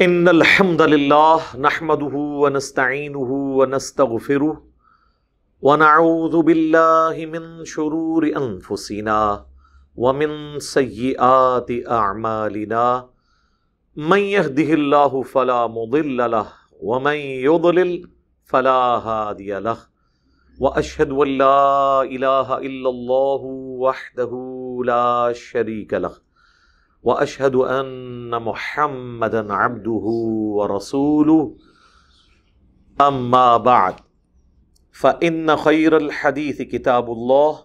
इन अलहमदल्ला नहमदहू वनस्तिन वनस्तफ़िर वनाउज़बिल्लिमिन शरूर अनफुसिना वमिन सयात आमालिना मैं यहदिल्ला फ़ला मुदिल्ल वमन युदलिल फ़ला हादियल व अशहद वल्ला इलाह इल्लल्लाहु वहदहू ला शरीक लह واشهد ان محمدا عبده ورسوله اما بعد فان خير الحديث كتاب الله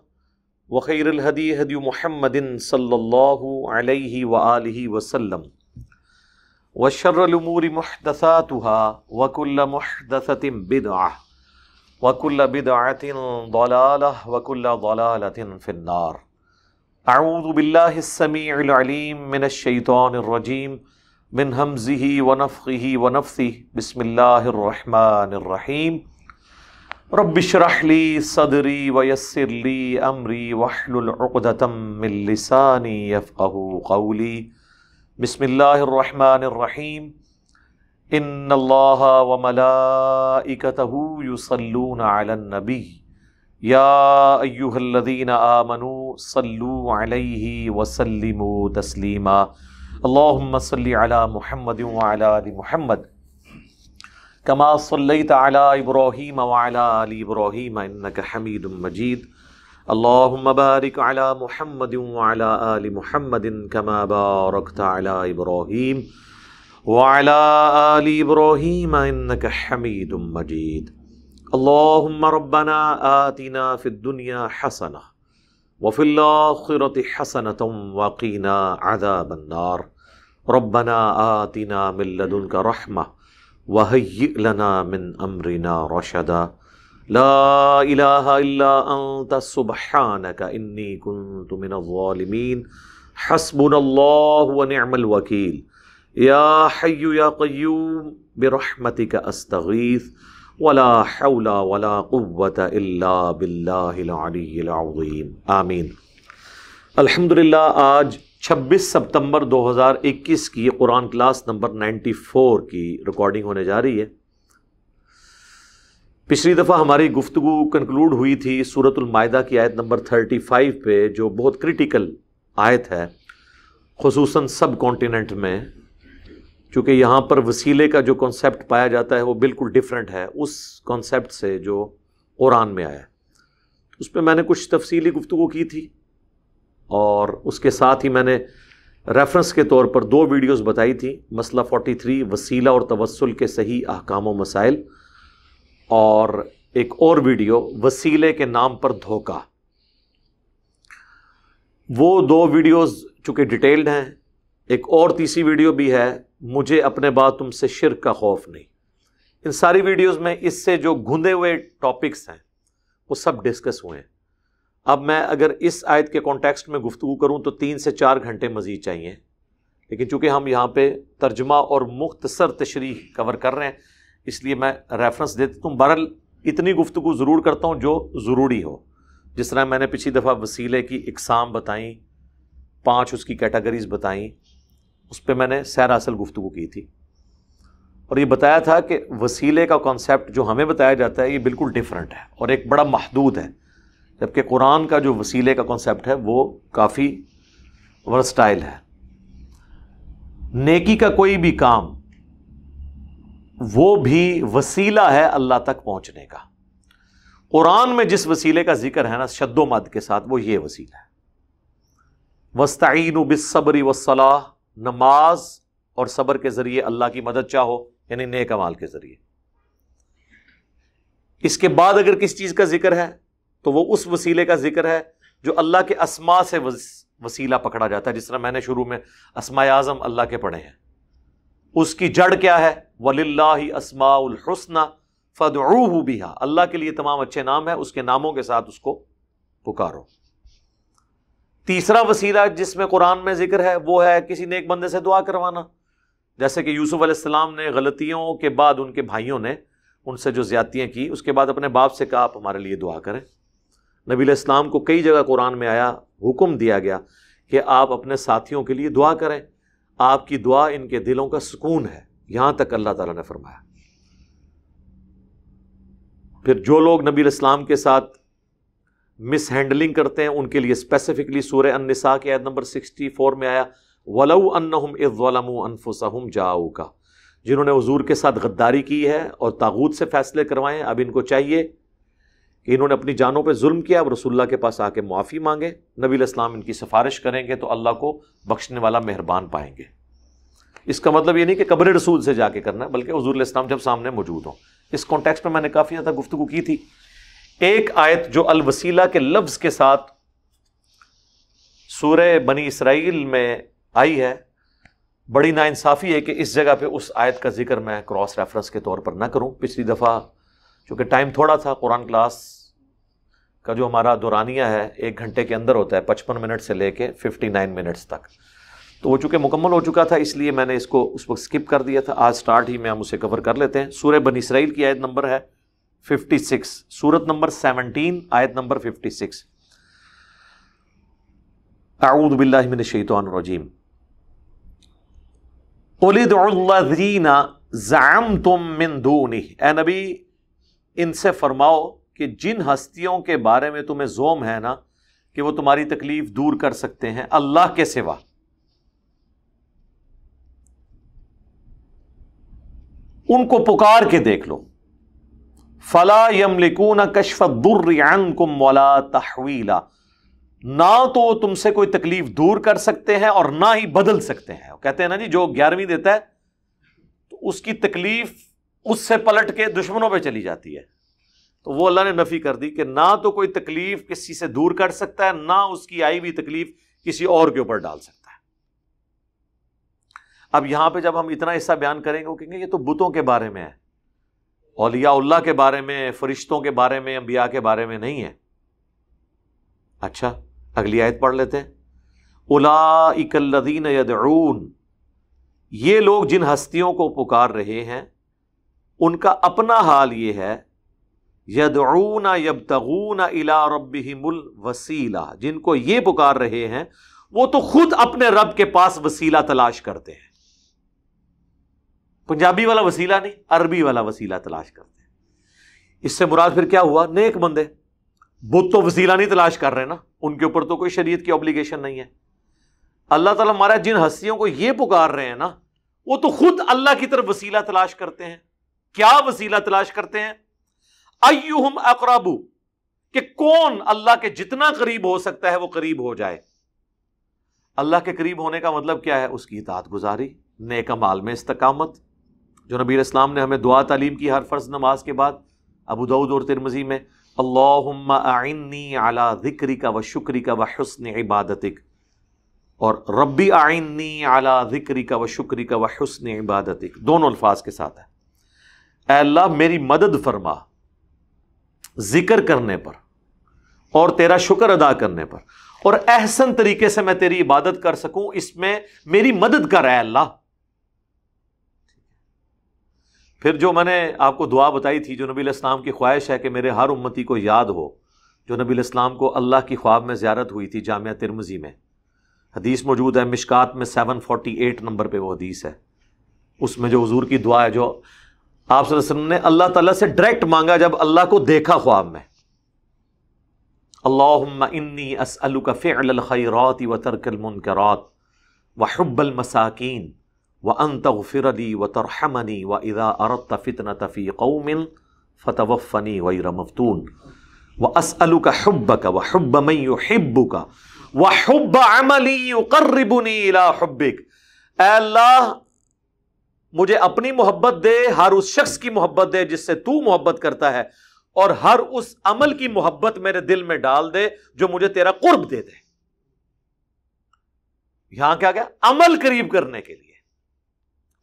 وخير الهدي هدي محمد صلى الله عليه واله وسلم وشر الامور محدثاتها وكل محدثه بدعه وكل بدعه ضلاله وكل ضلاله في النار आऊदबिल्लासमीम मिनशैतरजीम मिन हमज़ी वनफ़ी वनफ़ी बसमीम रबशरहली सदरी वयसरली अमरी वाहलतमिलसानी फ़ाहली बसमीम इन व मलाइकतहू युसलून आलनबी यादीन आमनु सल्लु अलैहि वसल्लिमु तस्लीमा अल्लाहुम्म सल्लि अला मुहम्मद व अला आलि मुहम्मद कमा सल्लैत अला इब्राहीम व अला आलि इब्राहीम इन्नक हमीदुम मजीद अल्लाहुम्म बारिक अला मुहम्मद व अला आलि मुहम्मद कमा बारकत अला इब्राहीम व अला आलि इब्राहीम इन्नक मजीद اللهم ربنا آتنا في الدنيا حسنة وفي الآخرة حسنة وقنا عذاب النار ربنا آتنا من لدنك رحمة وهيئ لنا من أمرنا رشدا لا إله إلا أنت سبحانك إني كنت من الظالمين حسبنا الله ونعم الوكيل يا حي يا قيوم برحمتك أستغيث قوة إلا بالله العلي العظيم آمين الحمد لله आज 26 सितंबर 2021 की कुरान क्लास नंबर 94 की रिकॉर्डिंग होने जा रही है पिछली दफ़ा हमारी गुफ्तु कंक्लूड हुई थी सूरतमायदा की आयत नंबर 35 पे जो बहुत क्रिटिकल आयत है खसूस सब कॉन्टीनेंट में चूँकि यहाँ पर वसीले का जो कॉन्सेप्ट पाया जाता है वो बिल्कुल डिफरेंट है उस कॉन्सेप्ट से जो कुरान में आया है उस पर मैंने कुछ तफसीली गुफ्तु की थी और उसके साथ ही मैंने रेफरेंस के तौर पर दो वीडियोस बताई थी मसला 43 वसीला और तवसल के सही अहकाम मसाइल और एक और वीडियो वसीले के नाम पर धोखा वो दो वीडियोस चूँकि डिटेल्ड हैं एक और तीसरी वीडियो भी है मुझे अपने बाद तुमसे शिर का खौफ नहीं इन सारी वीडियोस में इससे जो घुंधे हुए टॉपिक्स हैं वो सब डिस्कस हुए हैं अब मैं अगर इस आयत के कॉन्टेक्स्ट में गुफ्तु करूं तो तीन से चार घंटे मज़ीद चाहिए लेकिन चूंकि हम यहाँ पे तर्जमा और मुख्तसर तशरी कवर कर रहे हैं इसलिए मैं रेफरेंस देता हूँ बहरल इतनी गुफ्तु ज़रूर करता हूँ जो ज़रूरी हो जिस तरह मैंने पिछली दफ़ा वसीले की इकसाम बताई पाँच उसकी कैटेगरीज़ बताई उस पर मैंने सैर असल गुफ्तु की थी और ये बताया था कि वसीले का कॉन्सेप्ट जो हमें बताया जाता है ये बिल्कुल डिफरेंट है और एक बड़ा महदूद है जबकि कुरान का जो वसीले का कॉन्सेप्ट है वो काफ़ी वर्सटाइल है नेकी का कोई भी काम वो भी वसीला है अल्लाह तक पहुँचने का कुरान में जिस वसीले का जिक्र है ना शद्दोमद के साथ वो ये वसीला है वस्तिन बिसब्री वसलाह नमाज और सबर के जरिए अल्लाह की मदद चाहो यानी नेक अमाल के जरिए इसके बाद अगर किस चीज़ का जिक्र है तो वो उस वसीले का जिक्र है जो अल्लाह के असमा से वसीला पकड़ा जाता है जिस तरह मैंने शुरू में असमा आज़म अल्लाह के पढ़े हैं उसकी जड़ क्या है वल्ला वलिल्ला असमाउलहसना फ़दरू बिहा अल्लाह के लिए तमाम अच्छे नाम है उसके नामों के साथ उसको पुकारो तीसरा वसीला जिसमें कुरान में जिक्र है वो है किसी नेक बंदे से दुआ करवाना जैसे कि यूसुफ अलैहिस्सलाम ने गलतियों के बाद उनके भाइयों ने उनसे जो ज्यादतियाँ की उसके बाद अपने बाप से कहा आप हमारे लिए दुआ करें नबी इस्लाम को कई जगह कुरान में आया हुक्म दिया गया कि आप अपने साथियों के लिए दुआ करें आपकी दुआ इनके दिलों का सुकून है यहाँ तक अल्लाह ताला ने फरमाया फिर जो लोग नबी इस्लाम के साथ मिस हैंडलिंग करते हैं उनके लिए स्पेसिफिकली सूर अनसा के आयत नंबर 64 में आया वलऊ अन्नहुम इज़लम अनफुसहुम जाओ का जिन्होंने हजूर के साथ गद्दारी की है और तागूत से फैसले करवाएं अब इनको चाहिए कि इन्होंने अपनी जानों पर जुल्म किया अब रसुल्ला के पास आके मुआफ़ी मांगे नबी इस्लाम इनकी सिफारिश करेंगे तो अल्लाह को बख्शने वाला मेहरबान पाएंगे इसका मतलब ये नहीं कि कब्र रसूल से जाके करना बल्कि हजूर इस्लाम जब सामने मौजूद हों इस कॉन्टेक्स्ट में मैंने काफ़ी ज़्यादा गुफ्तु की थी एक आयत जो अल वसीला के लफ्ज़ के साथ सूर्य बनी इसराइल में आई है बड़ी नाइंसाफ़ी है कि इस जगह पर उस आयत का जिक्र मैं क्रॉस रेफरेंस के तौर पर ना करूं पिछली दफ़ा चूंकि टाइम थोड़ा था कुरान क्लास का जो हमारा दुरानिया है एक घंटे के अंदर होता है पचपन मिनट से लेके फिफ्टी नाइन मिनट्स तक तो वो चूंकि मुकम्मल हो चुका था इसलिए मैंने इसको उस वक्त स्किप कर दिया था आज स्टार्ट ही में हम उसे कवर कर लेते हैं सूर्य बन इसराइल की आयत नंबर है 56 सूरत नंबर 17 आयत नंबर 56 अऊद बिल्लामिन शैतानरजीम उलिदीना ज़ाम तुम मिन दूनी ए नबी इनसे फरमाओ कि जिन हस्तियों के बारे में तुम्हें जोम है ना कि वो तुम्हारी तकलीफ दूर कर सकते हैं अल्लाह के सिवा उनको पुकार के देख लो फला यमलिकून कशफ दुर्रकुम वाला तहवीला ना तो तुमसे कोई तकलीफ दूर कर सकते हैं और ना ही बदल सकते हैं कहते हैं ना जी जो ग्यारहवीं देता है तो उसकी तकलीफ उससे पलट के दुश्मनों पे चली जाती है तो वो अल्लाह ने नफ़ी कर दी कि ना तो कोई तकलीफ किसी से दूर कर सकता है ना उसकी आई हुई तकलीफ किसी और के ऊपर डाल सकता है अब यहां पे जब हम इतना हिस्सा बयान करेंगे वो कहेंगे ये तो बुतों के बारे में है औलियाल्ला के बारे में फरिश्तों के बारे में अम्बिया के बारे में नहीं है अच्छा अगली आयत पढ़ लेते हैं उला इकल्लदीन यदरून ये लोग जिन हस्तियों को पुकार रहे हैं उनका अपना हाल ये है यदरून यबतगून इला रबिमुल वसीला जिनको ये पुकार रहे हैं वो तो खुद अपने रब के पास वसीला तलाश करते हैं पंजाबी वाला वसीला नहीं अरबी वाला वसीला तलाश करते हैं इससे मुराद फिर क्या हुआ नेक बंदे बुत तो वसीला नहीं तलाश कर रहे ना उनके ऊपर तो कोई शरीयत की ऑब्लिगेशन नहीं है अल्लाह ताला महाराज जिन हस्तियों को ये पुकार रहे हैं ना वो तो खुद अल्लाह की तरफ वसीला तलाश करते हैं क्या वसीला तलाश करते हैं अयुहम अकराबू कि कौन अल्लाह के जितना करीब हो सकता है वो करीब हो जाए अल्लाह के करीब होने का मतलब क्या है उसकी इतात गुजारी नेकमाल में इस्तकामत जो नबी इस्लाम ने हमें दुआ तालीम की हर फ़र्ज़ नमाज के बाद अबू दाऊद और तिरमजी में अल्लानी अला ज़िक्री का व शुक्री का व हसन इबादतिक और रब्बी आइन्नी अला ज़िक्री का व शुक्री का व हसन इबादतिक दोनों अल्फाज के साथ है अल्लाह मेरी मदद फरमा ज़िक्र करने पर और तेरा शुक्र अदा करने पर और एहसन तरीके से मैं तेरी इबादत कर सकूं इसमें मेरी मदद कर अल्लाह फिर जो मैंने आपको दुआ बताई थी जो नबी इस्लाम की ख्वाहिश है कि मेरे हर उम्मती को याद हो जो नबी इस्लाम को अल्लाह की ख्वाब में ज्यारत हुई थी जामिया तिरमजी में हदीस मौजूद है मिशकात में सेवन फोर्टी एट नंबर पर वो हदीस है उसमें जो हजूर की दुआ है जो आप ने अल्लाह तला से डायरेक्ट मांगा जब अल्लाह को देखा ख्वाब में अल्लान्नी असलुका फ़िल खैरात व तरकल मसाकिन वन تغفر لي وترحمني तरहमनी व इदा في قوم فتوفني غير مفتون वईर حبك وحب من يحبك وحب عملي يقربني हब्ब حبك हिब्बू मुझे अपनी मोहब्बत दे हर उस शख्स की मोहब्बत दे जिससे तू मोहब्बत करता है और हर उस अमल की मोहब्बत मेरे दिल में डाल दे जो मुझे तेरा कुर्ब दे दे यहां क्या गया अमल करीब करने के लिए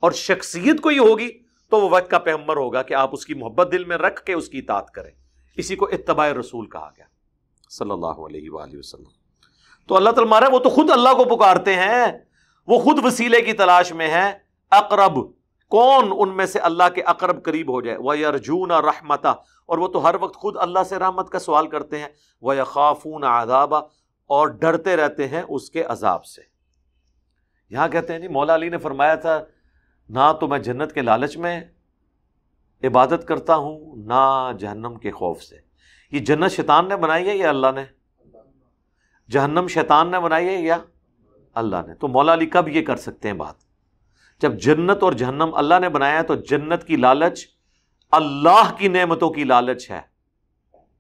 और शख्सियत कोई होगी तो वह वक्त का पैम्बर होगा कि आप उसकी मोहब्बत दिल में रख के उसकी इतात करें इसी को इतबा रसूल कहा गया सल्लल्लाहु वसल्लम तो अल्लाह तला मारा वो तो खुद अल्लाह को पुकारते हैं वो खुद वसीले की तलाश में है अकरब कौन उनमें से अल्लाह के अकरब करीब हो जाए वह अर्जून रहमता और वो तो हर वक्त खुद अल्लाह से रहमत का सवाल करते हैं वह खाफून आदाबा और डरते रहते हैं उसके अजाब से यहां कहते हैं जी मौला अली ने फरमाया था ना तो मैं जन्नत के लालच में इबादत करता हूँ ना जहन्नम के खौफ से ये जन्नत शैतान ने बनाई है या अल्लाह ने जहन्नम शैतान ने बनाई है या अल्लाह ने तो मौला अली कब ये कर सकते हैं बात जब जन्नत और जहन्नम अल्लाह ने बनाया तो जन्नत की लालच अल्लाह की नेमतों की लालच है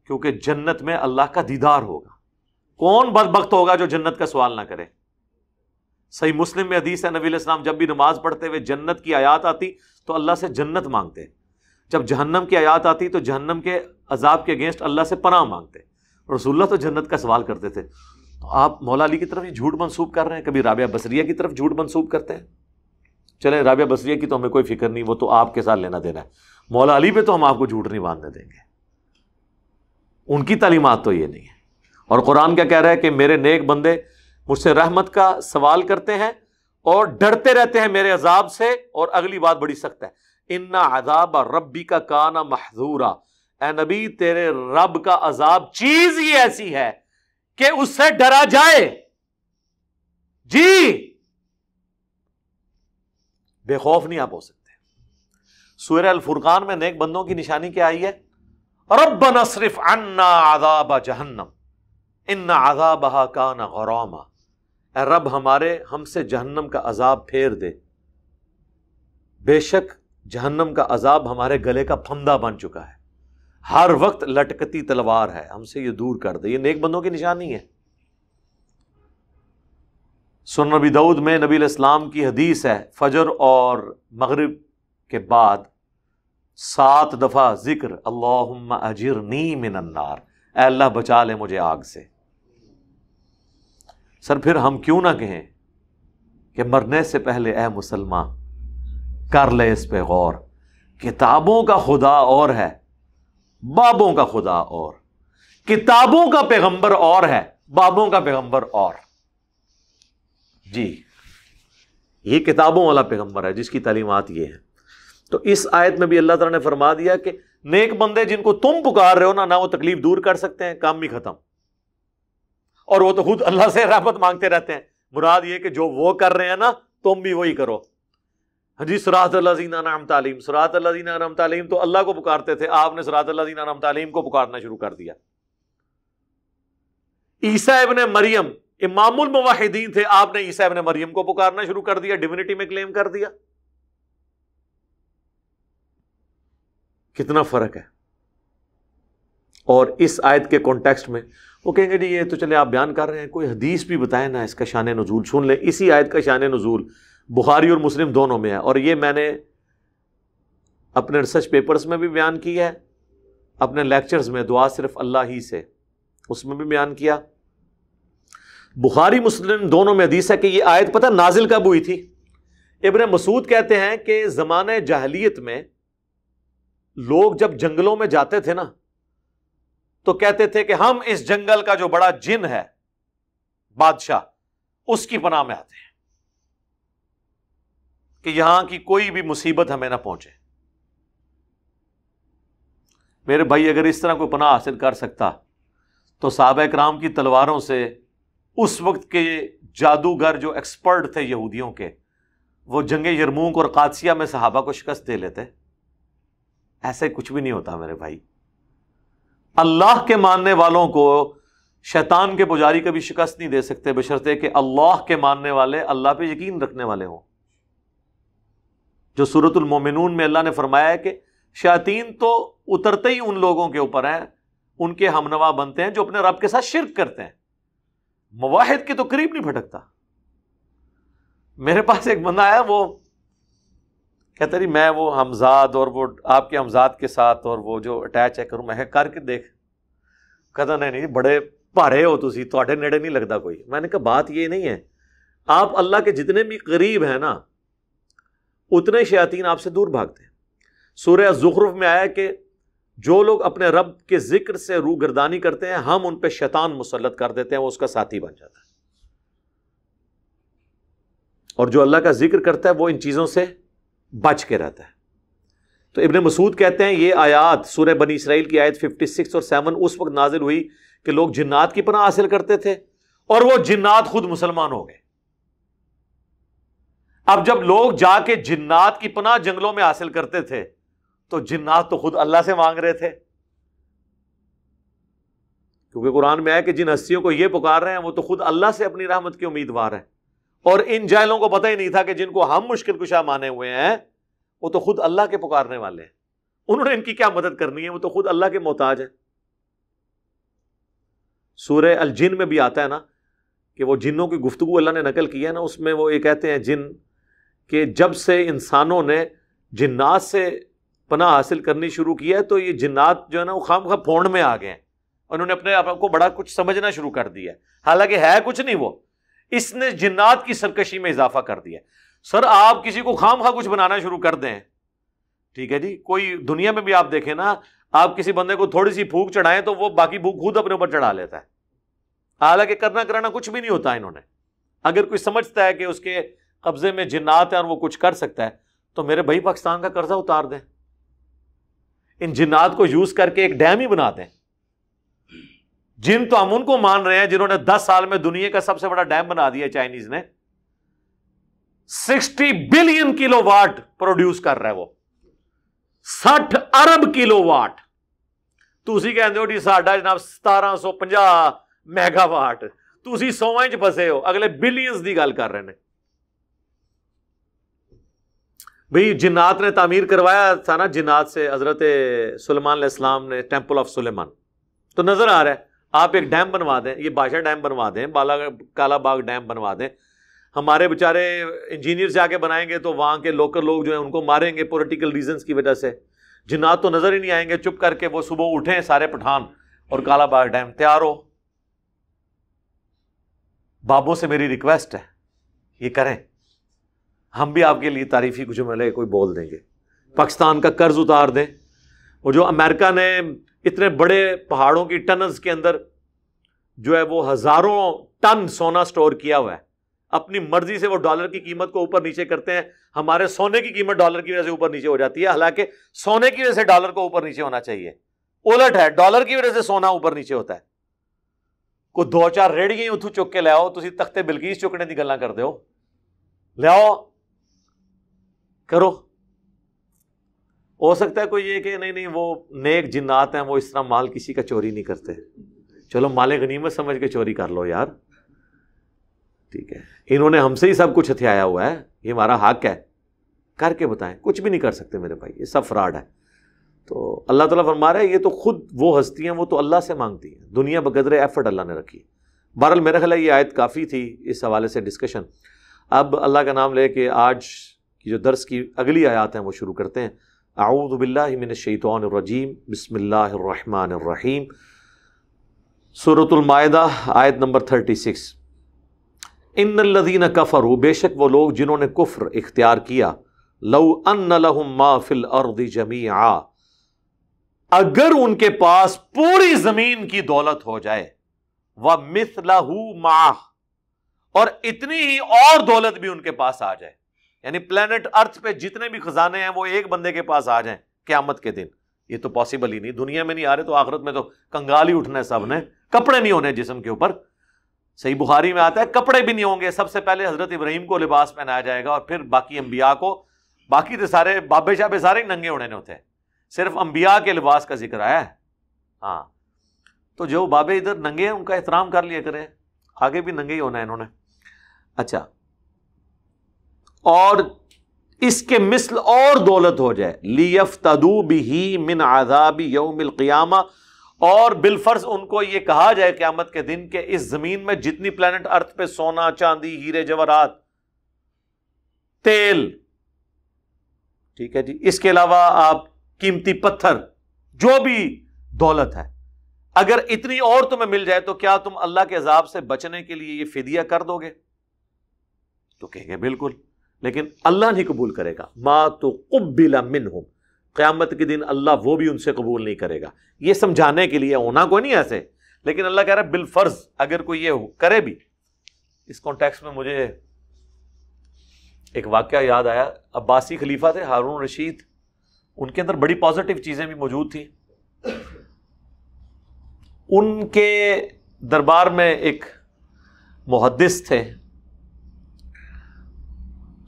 क्योंकि जन्नत में अल्लाह का दीदार होगा कौन बदबख्त होगा जो जन्नत का सवाल ना करे सही मुस्लिम में हदीस है नबी इस्लाम जब भी नमाज पढ़ते हुए जन्नत की आयात आती तो अल्लाह से जन्नत मांगते हैं जब जहन्नम की आयात आती तो जहन्नम के अजाब के अगेंस्ट अल्लाह से पनाह मांगते रसुल्ला तो जन्नत का सवाल करते थे तो आप मौला अली की तरफ ही झूठ मनसूब कर रहे हैं कभी राबिया बसरिया की तरफ झूठ मनसूब करते हैं चले राबिया बसरिया की तो हमें कोई फिक्र नहीं वो तो आपके साथ लेना देना है मौला अली पे तो हम आपको झूठ नहीं मानने देंगे उनकी तलीमत तो ये नहीं है और कुरान क्या कह रहा है कि मेरे नेक बंदे मुझसे रहमत का सवाल करते हैं और डरते रहते हैं मेरे अजाब से और अगली बात बड़ी सख्त है इन्ना अजाब रबी का काना महजूरा ए नबी तेरे रब का अजाब चीज ही ऐसी है कि उससे डरा जाए जी बेखौफ नहीं आप हो सकते सूर्य अल फुरकान में नेक बंदों की निशानी क्या आई है रब न सिर्फ अन्ना आजाब जहन्नम इन्ना आजाब हा काना गौरामा रब हमारे हमसे जहन्नम का अजाब फेर दे बेशक जहन्नम का अजाब हमारे गले का फंदा बन चुका है हर वक्त लटकती तलवार है हमसे ये दूर कर दे ये नेक बंदों की निशानी है सुन नबी दाऊद में नबी इस्लाम की हदीस है फजर और मगरब के बाद सात दफ़ा जिक्र अल्लाह अजिर नी मिनन्नार अल्लाह बचा ले मुझे आग से सर फिर हम क्यों ना कहें कि मरने से पहले ए मुसलमान कर ले इस पे गौर किताबों का खुदा और है बाबों का खुदा और किताबों का पैगंबर और है बाबों का पैगंबर और जी ये किताबों वाला पैगंबर है जिसकी तालीमत ये है तो इस आयत में भी अल्लाह तला ने फरमा दिया कि नेक बंदे जिनको तुम पुकार रहे हो ना ना वो तकलीफ दूर कर सकते हैं काम भी खत्म और वो तो खुद अल्लाह से रहमत मांगते रहते हैं मुराद ये कि जो वो कर रहे हैं ना तुम भी वही करो हाँ जी सरात नाम तालीम सरात नाम तालीम तो अल्लाह को पुकारते थे आपने सरात नाम तालीम को पुकारना शुरू कर दिया ईसा इबन मरियम इमामुल मुवाहिदीन थे आपने ईसा इबन मरियम को पुकारना शुरू कर दिया डिविनिटी में क्लेम कर दिया कितना फर्क है और इस आयत के कॉन्टेक्स्ट में वो कहेंगे जी ये तो चले आप बयान कर रहे हैं कोई हदीस भी बताएं ना इसका शान नज़ूल सुन लें इसी आयत का शान नज़ूल बुखारी और मुस्लिम दोनों में है और ये मैंने अपने रिसर्च पेपर्स में भी बयान किया है अपने लेक्चर्स में दुआ सिर्फ अल्लाह ही से उसमें भी बयान किया बुखारी मुस्लिम दोनों में हदीस है कि ये आयत पता नाजिल कब हुई थी इबन मसूद कहते हैं कि ज़मान जहलीत में लोग जब जंगलों में जाते थे ना तो कहते थे कि हम इस जंगल का जो बड़ा जिन है बादशाह उसकी पनाह में आते हैं कि यहां की कोई भी मुसीबत हमें ना पहुंचे मेरे भाई अगर इस तरह कोई पनाह हासिल कर सकता तो साहब कराम की तलवारों से उस वक्त के जादूगर जो एक्सपर्ट थे यहूदियों के वो जंगे यरमूक और कादसिया में सहाबा को शिकस्त दे लेते ऐसे कुछ भी नहीं होता मेरे भाई अल्लाह के मानने वालों को शैतान के पुजारी कभी शिकस्त नहीं दे सकते बशरते कि अल्लाह के मानने वाले अल्लाह पे यकीन रखने वाले हों जो सूरतुल मोमिनून में अल्लाह ने फरमाया है कि शयातीन तो उतरते ही उन लोगों के ऊपर हैं उनके हमनवा बनते हैं जो अपने रब के साथ शिरक करते हैं मवाहिद के तो करीब नहीं भटकता मेरे पास एक बंदा आया वो कहते जी मैं वो हमजाद और वो आपके हमजाद के साथ और वो जो अटैच है करूँ मैं करके देख कहता नहीं नहीं बड़े भारे हो तुम थोड़े नेड़े नहीं लगता कोई मैंने कहा बात ये नहीं है आप अल्लाह के जितने भी करीब हैं ना उतने शयातीन आपसे दूर भागते हैं सूर्य जुखरूफ में आया कि जो लोग अपने रब के जिक्र से रू गर्दानी करते हैं हम उन पर शैतान मुसलत कर देते हैं वो उसका साथी बन जाता है और जो अल्लाह का जिक्र करता है वो इन चीज़ों से बच के रहता है तो इबन मसूद कहते हैं ये आयात सूर्य बनी इसराइल की आयत फिफ्टी सिक्स और सेवन उस वक्त नाजिल हुई कि लोग जिन्नात की पनाह हासिल करते थे और वह जिन्नात खुद मुसलमान हो गए अब जब लोग जाके जिन्नात की पनाह जंगलों में हासिल करते थे तो जिन्नात तो खुद अल्लाह से मांग रहे थे क्योंकि कुरान में आया कि जिन हस्तियों को यह पुकार रहे हैं वो तो खुद अल्लाह से अपनी रहमत की उम्मीदवार है और इन जाहिलों को पता ही नहीं था कि जिनको हम मुश्किल कुशा माने हुए हैं वो तो खुद अल्लाह के पुकारने वाले हैं उन्होंने इनकी क्या मदद करनी है वो तो खुद अल्लाह के मोहताज है सूर्य अल जिन में भी आता है ना कि वो जिन्नों की गुफ्तगु अल्लाह ने नकल की है ना उसमें वो ये कहते हैं जिन के जब से इंसानों ने जिन्नात से पना हासिल करनी शुरू की है तो ये जिन्नात जो है ना वो खाम खा फोड़ में आ गए हैं उन्होंने अपने आप को बड़ा कुछ समझना शुरू कर दिया है हालांकि है कुछ नहीं वो इसने जिन्नात की सरकशी में इजाफा कर दिया सर आप किसी को खाम खा कुछ बनाना शुरू कर दें ठीक है जी कोई दुनिया में भी आप देखें ना आप किसी बंदे को थोड़ी सी भूख चढ़ाएं तो वो बाकी भूख खुद अपने ऊपर चढ़ा लेता है हालांकि करना कराना कुछ भी नहीं होता इन्होंने अगर कोई समझता है कि उसके कब्जे में जिन्नात है और वो कुछ कर सकता है तो मेरे भाई पाकिस्तान का कर्जा उतार दें इन जिन्नात को यूज करके एक डैम ही बना दें जिन तो हम उनको मान रहे हैं जिन्होंने 10 साल में दुनिया का सबसे बड़ा डैम बना दिया चाइनीज ने 60 बिलियन किलोवाट प्रोड्यूस कर रहा है वो 60 अरब किलोवाट ਤੁਸੀਂ ਕਹਿੰਦੇ ਹੋ ਜੀ ਸਾਡਾ ਜਨਾਬ 1750 ਮੈਗਾਵਾਟ ਤੁਸੀਂ ਸੌਵਾਂ 'ਚ ਫਸੇ ਹੋ ਅਗਲੇ ਬਿਲੀਅਨਸ ਦੀ ਗੱਲ ਕਰ ਰਹੇ ਨੇ भई जिन्नात ने तामीर करवाया था ना जिन्नात से हज़रत सलेमान इस्लाम ने टेम्पल ऑफ सुलेमान तो नज़र आ रहा है आप एक डैम बनवा दें ये बादशाह डैम बनवा दें बाला कालाबाग डैम बनवा दें हमारे बेचारे इंजीनियर जाके बनाएंगे तो वहाँ के लोकल लोग जो हैं उनको मारेंगे पोलिटिकल रीजन की वजह से जिन्नात तो नज़र ही नहीं आएंगे चुप करके वो सुबह उठें सारे पठान और कालाबाग डैम तैयार हो बाबों से मेरी रिक्वेस्ट है ये करें हम भी आपके लिए तारीफी कुछ मिले कोई बोल देंगे पाकिस्तान का कर्ज उतार दें और जो अमेरिका ने इतने बड़े पहाड़ों की टनल्स के अंदर जो है वो हजारों टन सोना स्टोर किया हुआ है अपनी मर्जी से वो डॉलर की कीमत को ऊपर नीचे करते हैं हमारे सोने की कीमत डॉलर की वजह से ऊपर नीचे हो जाती है हालांकि सोने की वजह से डॉलर को ऊपर नीचे होना चाहिए उलट है डॉलर की वजह से सोना ऊपर नीचे होता है ਕੋਈ ਦੋ ਚਾਰ ਰੇੜੀਆਂ ਉੱਥੋਂ ਚੁੱਕ के ਲਿਆਓ ਤੁਸੀਂ ਤਖਤੇ ਬਿਲਕੀਸ ਚੁੱਕਣੇ ਦੀ ਗੱਲਾਂ ਕਰਦੇ ਹੋ ਲਿਆਓ ਕਰੋ हो सकता है कोई ये कि नहीं नहीं वो नेक जिन्नात हैं वो इस तरह माल किसी का चोरी नहीं करते चलो माल गनीमत समझ के चोरी कर लो यार ठीक है इन्होंने हमसे ही सब कुछ हथियाया हुआ है ये हमारा हक है करके बताएं कुछ भी नहीं कर सकते मेरे भाई ये सब फ्रॉड है तो अल्लाह ताला फरमा रहा है ये तो खुद वो हैं वो तो अल्लाह से मांगती हैं दुनिया बकदर एफर्ट अल्लाह ने रखी बहरल मेरा ख्याल ये आयत काफ़ी थी इस हवाले से डिस्कशन अब अल्लाह का नाम ले आज की जो दर्स की अगली आयात हैं वो शुरू करते हैं आऊदबिल्लिमिनशैतरजीम बसमीम सूरतमायदा आयत नंबर थर्टी सिक्स इन लदीन कफ़र बेशक वो लोग जिन्होंने कुफ्र इख्तियार किया लऊ अन लहम माफिल अर्द जमी आ अगर उनके पास पूरी ज़मीन की दौलत हो जाए वह मिसलहू माह और इतनी ही और दौलत भी उनके पास आ जाए यानी प्लेनेट अर्थ पे जितने भी खजाने हैं वो एक बंदे के पास आ जाए क्यामत के दिन ये तो पॉसिबल ही नहीं दुनिया में नहीं आ रहे तो आखिरत में तो कंगाल ही उठना है सब ने कपड़े नहीं होने जिसम के ऊपर सही बुखारी में आता है कपड़े भी नहीं होंगे सबसे पहले हजरत इब्राहिम को लिबास पहनाया जाएगा और फिर बाकी अंबिया को बाकी तो सारे बाबे शाबे सारे नंगे होने होते हैं सिर्फ अम्बिया के लिबास का जिक्र आया हाँ तो जो बाबे इधर नंगे हैं उनका एहतराम कर लिया करें आगे भी नंगे ही होना है इन्होंने अच्छा और इसके मिसल और दौलत हो जाए लियफ तदू भी मिन आजाबी यौमिल क़ियामा और बिलफर्ज उनको यह कहा जाए क्यामत के दिन के इस जमीन में जितनी प्लान अर्थ पे सोना चांदी हीरे जवरात तेल ठीक है जी इसके अलावा आप कीमती पत्थर जो भी दौलत है अगर इतनी और तुम्हें मिल जाए तो क्या तुम अल्लाह के अजाब से बचने के लिए यह फिदिया कर दोगे तो कहेंगे बिल्कुल लेकिन अल्लाह नहीं कबूल करेगा माँ तो उबिला मिन हम क़्यामत के दिन अल्लाह वो भी उनसे कबूल नहीं करेगा ये समझाने के लिए होना कोई नहीं ऐसे लेकिन अल्लाह कह रहा है बिलफर्ज अगर कोई ये करे भी इस कॉन्टेक्स में मुझे एक वाक़ याद आया अब्बासी खलीफा थे हारून रशीद उनके अंदर बड़ी पॉजिटिव चीज़ें भी मौजूद थी उनके दरबार में एक मुहदस थे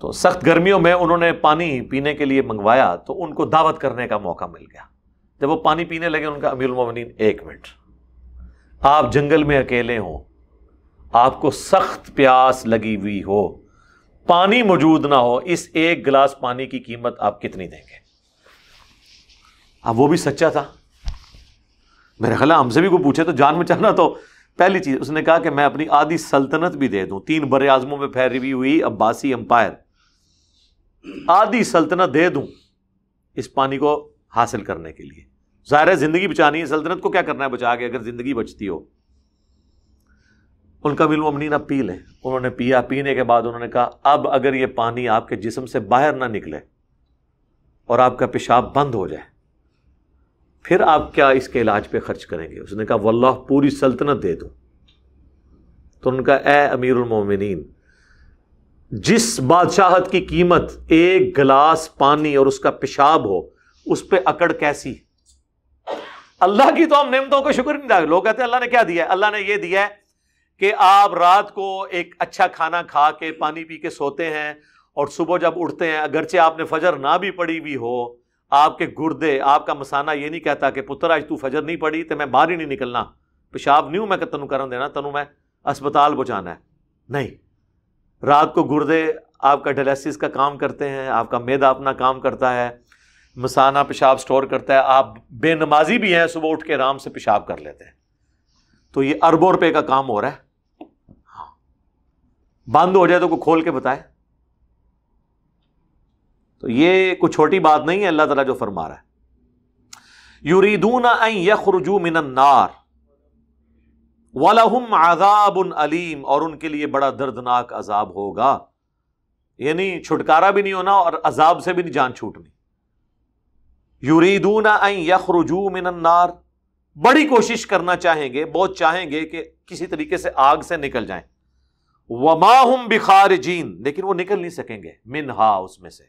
तो सख्त गर्मियों में उन्होंने पानी पीने के लिए मंगवाया तो उनको दावत करने का मौका मिल गया जब वो पानी पीने लगे उनका अमीर उमिन एक मिनट आप जंगल में अकेले हों आपको सख्त प्यास लगी हुई हो पानी मौजूद ना हो इस एक गिलास पानी की कीमत आप कितनी देंगे अब वो भी सच्चा था मेरे ख्याल हमसे भी को पूछे तो जान में चाहना तो पहली चीज़ उसने कहा कि मैं अपनी आधी सल्तनत भी दे दूं तीन बर आजमों में फैरी हुई अब्बासी अंपायर आधी सल्तनत दे दूं इस पानी को हासिल करने के लिए ज़ाहिर है ज़िंदगी बचानी है सल्तनत को क्या करना है बचा के अगर ज़िंदगी बचती हो उनका बिल अमनीन अब पी लें उन्होंने पिया पीने के बाद उन्होंने कहा अब अगर यह पानी आपके जिसम से बाहर ना निकले और आपका पेशाब बंद हो जाए फिर आप क्या इसके इलाज पे खर्च करेंगे उसने कहा वल्लाह पूरी सल्तनत दे दूँ तो उनका ए अमीर अमीरमिन जिस बादशाहत की कीमत एक गिलास पानी और उसका पेशाब हो उस पर अकड़ कैसी अल्लाह की तो हम नियमतों को शुक्र नहीं था लोग कहते हैं अल्लाह ने क्या दिया है अल्लाह ने यह दिया है कि आप रात को एक अच्छा खाना खा के पानी पी के सोते हैं और सुबह जब उठते हैं अगरचे आपने फजर ना भी पड़ी भी हो आपके गुर्दे आपका मसाना ये नहीं कहता कि पुत्र आज तू फजर नहीं पड़ी तो मैं बाहर ही नहीं निकलना पेशाब नहीं हूं मैं तनु करण देना तनु मैं अस्पताल पहुंचाना है नहीं रात को गुर्दे आपका डायलिसिस का काम करते हैं आपका मैदा अपना काम करता है मसाना पेशाब स्टोर करता है आप बेनमाजी भी हैं सुबह उठ के आराम से पेशाब कर लेते हैं तो ये अरबों रुपए का काम हो रहा है हाँ। बंद हो जाए तो को खोल के बताए तो ये कोई छोटी बात नहीं है अल्लाह ताला जो फरमा रहा है यूरीदून यखरजू मिनन्नार वलहम आजाब उन अलीम और उनके लिए बड़ा दर्दनाक अजाब होगा यानी छुटकारा भी नहीं होना और अजाब से भी नहीं जान छूटनी यूरीदून यखरुजू मिनन्नार बड़ी कोशिश करना चाहेंगे बहुत चाहेंगे कि किसी तरीके से आग से निकल जाएं वमाहुम बिखार जीन लेकिन वो निकल नहीं सकेंगे मिन हा उसमें से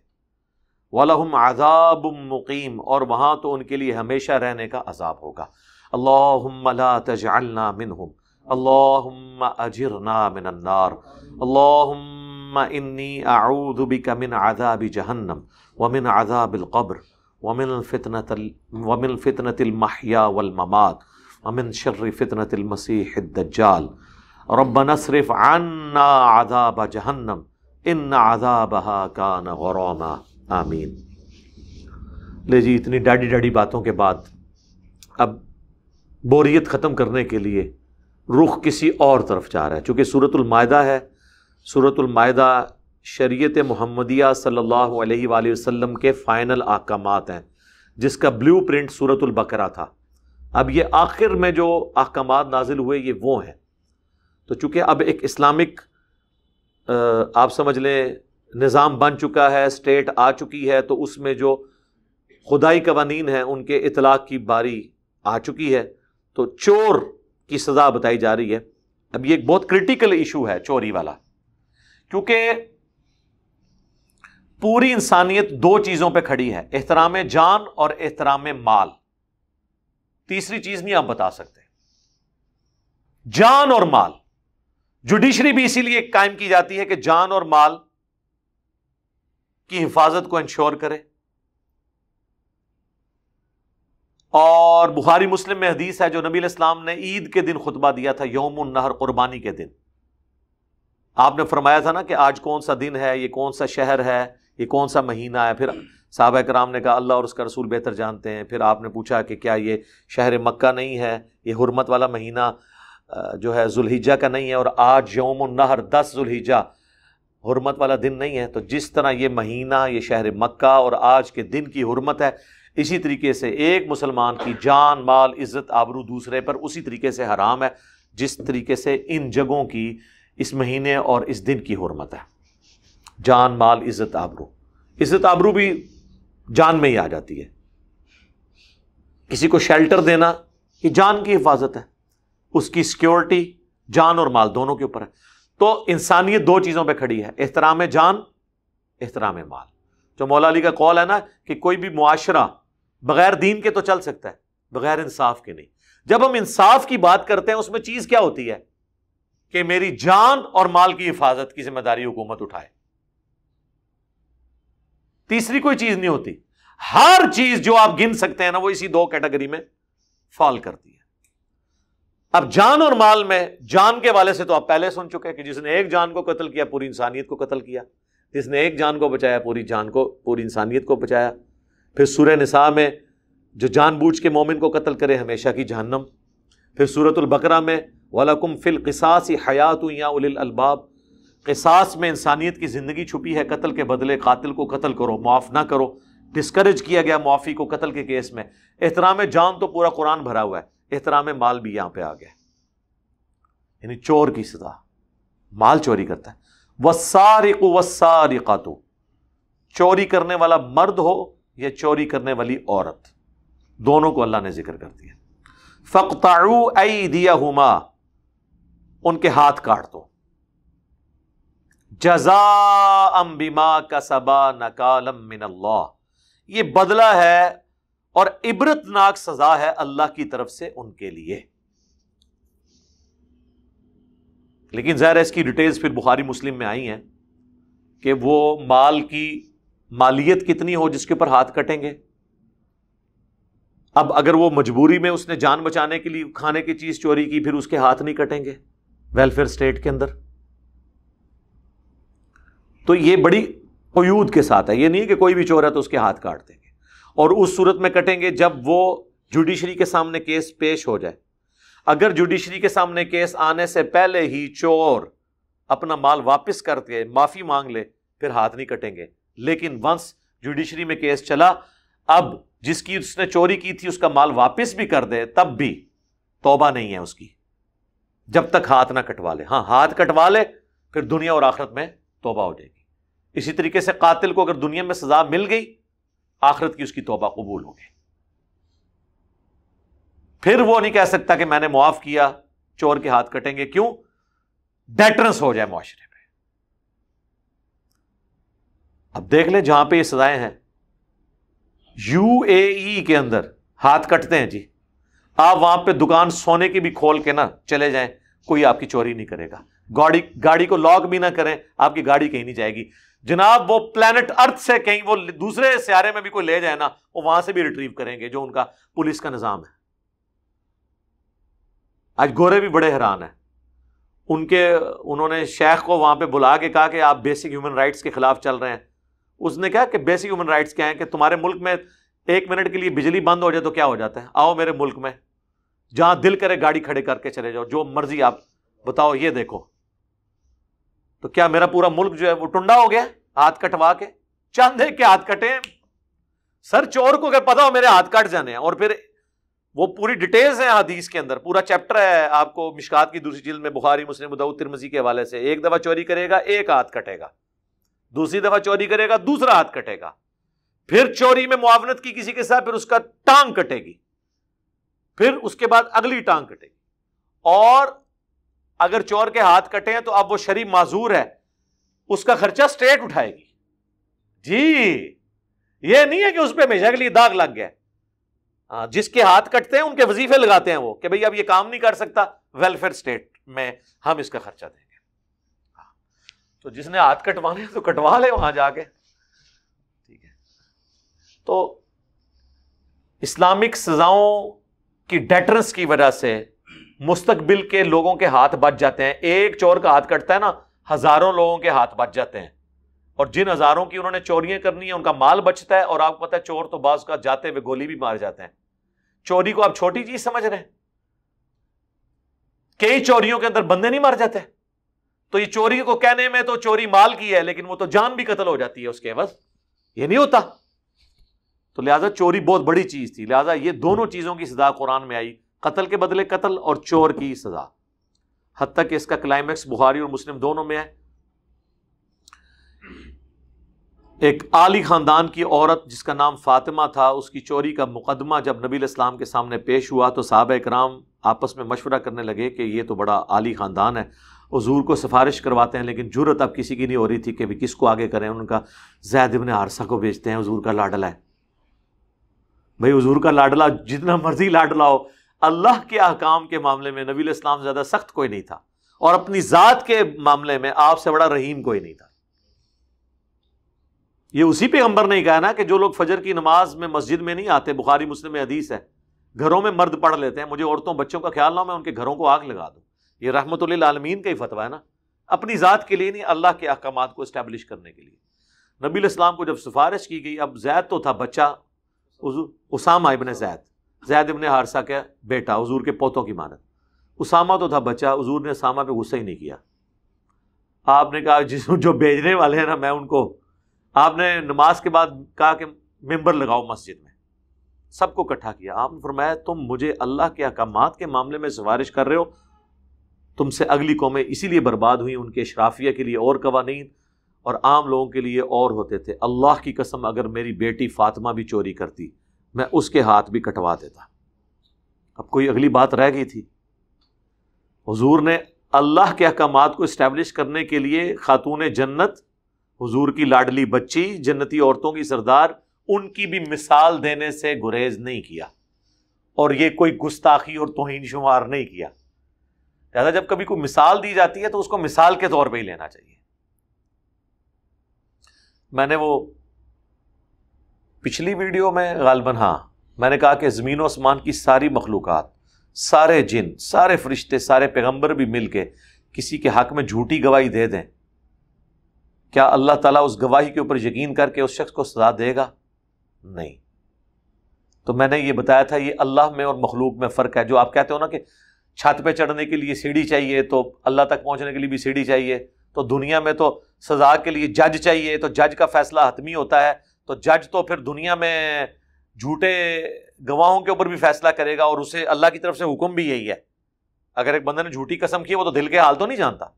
वालहम आजाब मुकीम और वहां तो उनके लिए हमेशा रहने का अजाब होगा اللهم لا تجعلنا منهم اللهم أجرنا من النار اللهم إني أعوذ بك من عذاب جهنم ومن عذاب القبر ومن فتنة ومن فتنة المحيا والممات ومن شر فتنة المسيح الدجال ربنا اصرف عنا عذاب جهنم إن عذابها كان غراما آمين ले जी इतनी ڈاڑی डैडी बातों के बाद बोरियत ख़त्म करने के लिए रुख किसी और तरफ जा रहा है चूँकि सूरतमाहा है सूरतमाहा शरीत महमदिया सल्ला वसम के फ़ाइनल अहकाम हैं जिसका ब्लू प्रिंट सूरतबकरा था अब ये आखिर में जो अहकाम नाजिल हुए ये वो हैं तो चूँकि अब एक इस्लामिक आप समझ लें निज़ाम बन चुका है स्टेट आ चुकी है तो उसमें जो खुदाई कवानीन हैं उनके इतलाक़ की बारी आ चुकी है तो चोर की सजा बताई जा रही है अब ये एक बहुत क्रिटिकल इशू है चोरी वाला क्योंकि पूरी इंसानियत दो चीजों पे खड़ी है एहतराम जान और एहतराम माल तीसरी चीज नहीं आप बता सकते जान और माल जुडिशरी भी इसीलिए कायम की जाती है कि जान और माल की हिफाजत को इंश्योर करे और बुखारी मुस्लिम में हदीस है जो नबी इस्लाम ने ईद के दिन खुतबा दिया था योमुन नहर क़ुरबानी के दिन आपने फरमाया था ना कि आज कौन सा दिन है ये कौन सा शहर है ये कौन सा महीना है फिर साहब कराम ने कहा अल्लाह और उसका रसूल बेहतर जानते हैं फिर आपने पूछा कि क्या ये शहर मक्का नहीं है ये हरमत वाला महीना जो है जुल्हिजा का नहीं है और आज योम नहर दस जुल्हिजा हरमत वाला दिन नहीं है तो जिस तरह ये महीना ये शहर मक्का और आज के दिन की हरमत है इसी तरीके से एक मुसलमान की जान माल इज़्ज़त आबरू दूसरे पर उसी तरीके से हराम है जिस तरीके से इन जगहों की इस महीने और इस दिन की हरमत है जान माल इज़्ज़त आबरू इज़्ज़त आबरू भी जान में ही आ जाती है किसी को शेल्टर देना ये जान की हिफाजत है उसकी सिक्योरिटी जान और माल दोनों के ऊपर है तो इंसानियत दो चीज़ों पे खड़ी है एहतराम जान एहतराम माल जो मौला अली का कॉल है ना कि कोई भी मुआशरा बगैर दीन के तो चल सकता है बगैर इंसाफ के नहीं जब हम इंसाफ की बात करते हैं उसमें चीज क्या होती है कि मेरी जान और माल की हिफाजत की जिम्मेदारी हुकूमत उठाए तीसरी कोई चीज नहीं होती हर चीज जो आप गिन सकते हैं ना वो इसी दो कैटेगरी में फॉल करती है अब जान और माल में जान के वाले से तो आप पहले सुन चुके हैं कि जिसने एक जान को कत्ल किया पूरी इंसानियत को कत्ल किया जिसने एक जान को बचाया पूरी जान को पूरी इंसानियत को बचाया फिर सूर्य निसा में जो जानबूझ के मोमिन को कत्ल करे हमेशा की जहनम फिर सूरतुल्बकरा में वालकुम फ़िल किसास हयात या उलबाब किसास में इंसानियत की ज़िंदगी छुपी है कत्ल के बदले कतल को कतल करो मुआफ़ ना करो डिस्करेज किया गया मुआफ़ी को कतल के केस में एहतराम जान तो पूरा कुरान भरा हुआ है एहतराम माल भी यहाँ पर आ गया यानी चोर की सजा माल चोरी करता है वसारिक वसारिका तो चोरी करने वाला मर्द हो या चोरी करने वाली औरत दोनों को अल्लाह ने जिक्र कर दिया फ़ताऊ आई दिया हुमा उनके हाथ काट दो जजा अम्बिमा कसबा नकालम मिनल्ला ये बदला है और इबरतनाक सजा है अल्लाह की तरफ से उनके लिए लेकिन जहर इसकी डिटेल्स फिर बुखारी मुस्लिम में आई हैं कि वो माल की मालियत कितनी हो जिसके ऊपर हाथ कटेंगे अब अगर वो मजबूरी में उसने जान बचाने के लिए खाने की चीज चोरी की फिर उसके हाथ नहीं कटेंगे वेलफेयर स्टेट के अंदर तो ये बड़ी कयूद के साथ है ये नहीं कि कोई भी चोर है तो उसके हाथ काट देंगे और उस सूरत में कटेंगे जब वो जुडिशरी के सामने केस पेश हो जाए अगर जुडिशरी के सामने केस आने से पहले ही चोर अपना माल वापस करके माफी मांग ले फिर हाथ नहीं कटेंगे लेकिन वंस जुडिशरी में केस चला अब जिसकी उसने चोरी की थी उसका माल वापस भी कर दे तब भी तोबा नहीं है उसकी जब तक हाथ ना कटवा ले हाँ हाथ कटवा ले फिर दुनिया और आखिरत में तोबा हो जाएगी इसी तरीके से कातिल को अगर दुनिया में सजा मिल गई आखिरत की उसकी तोबा कबूल हो गई फिर वो नहीं कह सकता कि मैंने मुआफ किया चोर के हाथ कटेंगे क्यों डेटरेंस हो जाए मुआरे अब देख लें जहां पे ये सजाएं हैं यूएई e के अंदर हाथ कटते हैं जी आप वहां पे दुकान सोने की भी खोल के ना चले जाएं कोई आपकी चोरी नहीं करेगा गाड़ी गाड़ी को लॉक भी ना करें आपकी गाड़ी कहीं नहीं जाएगी जनाब वो प्लेनेट अर्थ से कहीं वो दूसरे सियारे में भी कोई ले जाए ना वो वहां से भी रिट्रीव करेंगे जो उनका पुलिस का निजाम है आज गोरे भी बड़े हैरान हैं उनके उन्होंने शेख को वहां पे बुला के कहा कि आप बेसिक ह्यूमन राइट्स के खिलाफ चल रहे हैं उसने कहा कि बेसिक ह्यूमन राइट्स क्या हैं कि तुम्हारे मुल्क में एक मिनट के लिए बिजली बंद हो जाए तो क्या हो जाता है आओ मेरे मुल्क में जहां दिल करे गाड़ी खड़े करके चले जाओ जो मर्जी आप बताओ ये देखो तो क्या मेरा पूरा मुल्क जो है वो टुंडा हो गया हाथ कटवा के चांदे के हाथ कटे सर चोर को क्या पता हो मेरे हाथ कट जाने हैं और फिर वो पूरी डिटेल्स हैं हदीस के अंदर पूरा चैप्टर है आपको मिशकात की दूसरी चीज में बुखारी मुस्लिम उदाउ तिरमजी के हवाले से एक दफा चोरी करेगा एक हाथ कटेगा दूसरी दफा चोरी करेगा दूसरा हाथ कटेगा फिर चोरी में मुआवनत की किसी के साथ फिर उसका टांग कटेगी फिर उसके बाद अगली टांग कटेगी और अगर चोर के हाथ कटे हैं तो अब वो शरीफ माजूर है उसका खर्चा स्टेट उठाएगी जी ये नहीं है कि उस पर हमेशा के लिए दाग लग गया हाँ, जिसके हाथ कटते हैं उनके वजीफे लगाते हैं वो कि भाई अब ये काम नहीं कर सकता वेलफेयर स्टेट में हम इसका खर्चा दें तो जिसने हाथ कटवाने तो कटवा ले वहां जाके ठीक है तो इस्लामिक सजाओं की डेटरेंस की वजह से मुस्तकबिल के लोगों के हाथ बच जाते हैं एक चोर का हाथ कटता है ना हजारों लोगों के हाथ बच जाते हैं और जिन हजारों की उन्होंने चोरियां करनी है उनका माल बचता है और आपको पता है चोर तो बाज का जाते हुए गोली भी मार जाते हैं चोरी को आप छोटी चीज समझ रहे हैं कई चोरियों के अंदर बंदे नहीं मार जाते तो ये चोरी को कहने में तो चोरी माल की है लेकिन वो तो जान भी कतल हो जाती है उसके बस ये नहीं होता तो लिहाजा चोरी बहुत बड़ी चीज थी लिहाजा ये दोनों चीजों की सजा कुरान में आई कतल के बदले कतल और चोर की सजा हद तक इसका क्लाइमैक्स बुहारी और मुस्लिम दोनों में है एक आली खानदान की औरत जिसका नाम फातिमा था उसकी चोरी का मुकदमा जब नबी इस्लाम के सामने पेश हुआ तो साहब कराम आपस में मशवरा करने लगे कि ये तो बड़ा आली खानदान है हजूर को सिफारिश करवाते हैं लेकिन जरूरत अब किसी की नहीं हो रही थी कि भी किसको आगे करें उनका जैद इबन हारसा को बेचते हैं हजूर का लाडला है भाई हजूर का लाडला जितना मर्जी लाडला हो अल्लाह के अहकाम के मामले में नबी इस्लाम ज़्यादा सख्त कोई नहीं था और अपनी ज़ात के मामले में आपसे बड़ा रहीम कोई नहीं था ये उसी अंबर नहीं कहा ना कि जो लोग फजर की नमाज में मस्जिद में नहीं आते बुखारी मुस्लिम हदीस है घरों में मर्द पढ़ लेते हैं मुझे औरतों बच्चों का ख्याल ना मैं उनके घरों को आग लगा दूँ ये रहमत आलमीन का ही फतवा है ना अपनी ज़ात के लिए नहीं अल्लाह के अहकाम को इस्टेब्लिश करने के लिए नबी इस्लाम को जब सिफारिश की गई अब जैद तो था बच्चा उसामा इबन जैद जैद इबन हारसा का बेटा हजूर के पोतों की मानत उसामा तो था बच्चा हजूर ने उसामा पे गुस्सा ही नहीं किया आपने कहा जिस जो भेजने वाले हैं ना मैं उनको आपने नमाज के बाद कहा कि मेम्बर लगाओ मस्जिद में सबको इकट्ठा किया आपने फरमाया तुम मुझे अल्लाह के अहकाम के मामले में सिफारिश कर रहे हो तुमसे अगली कौमें इसीलिए बर्बाद हुई उनके शराफिया के लिए और कवानी और आम लोगों के लिए और होते थे अल्लाह की कसम अगर मेरी बेटी फातिमा भी चोरी करती मैं उसके हाथ भी कटवा देता अब कोई अगली बात रह गई थी हजूर ने अल्लाह के अहकाम को इस्टेब्लिश करने के लिए खातून जन्नत हजूर की लाडली बच्ची जन्नती औरतों की सरदार उनकी भी मिसाल देने से गुरेज नहीं किया और ये कोई गुस्ताखी और तोहन शुमार नहीं किया लिहाजा जब कभी कोई मिसाल दी जाती है तो उसको मिसाल के तौर पर ही लेना चाहिए मैंने वो पिछली वीडियो में गालबन हाँ मैंने कहा कि ज़मीन आसमान की सारी मखलूक सारे जिन सारे फरिश्ते सारे पैगंबर भी मिल के किसी के हक में झूठी गवाही दे दें क्या अल्लाह तला उस गवाही के ऊपर यकीन करके उस शख्स को सजा देगा नहीं तो मैंने ये बताया था ये अल्लाह में और मखलूक में फ़र्क है जो आप कहते हो ना कि छत पे चढ़ने के लिए सीढ़ी चाहिए तो अल्लाह तक पहुंचने के लिए भी सीढ़ी चाहिए तो दुनिया में तो सजा के लिए जज चाहिए तो जज का फैसला हतमी होता है तो जज तो फिर दुनिया में झूठे गवाहों के ऊपर भी फैसला करेगा और उसे अल्लाह की तरफ से हुक्म भी यही है अगर एक बंदे ने झूठी कसम की वो तो दिल के हाल तो नहीं जानता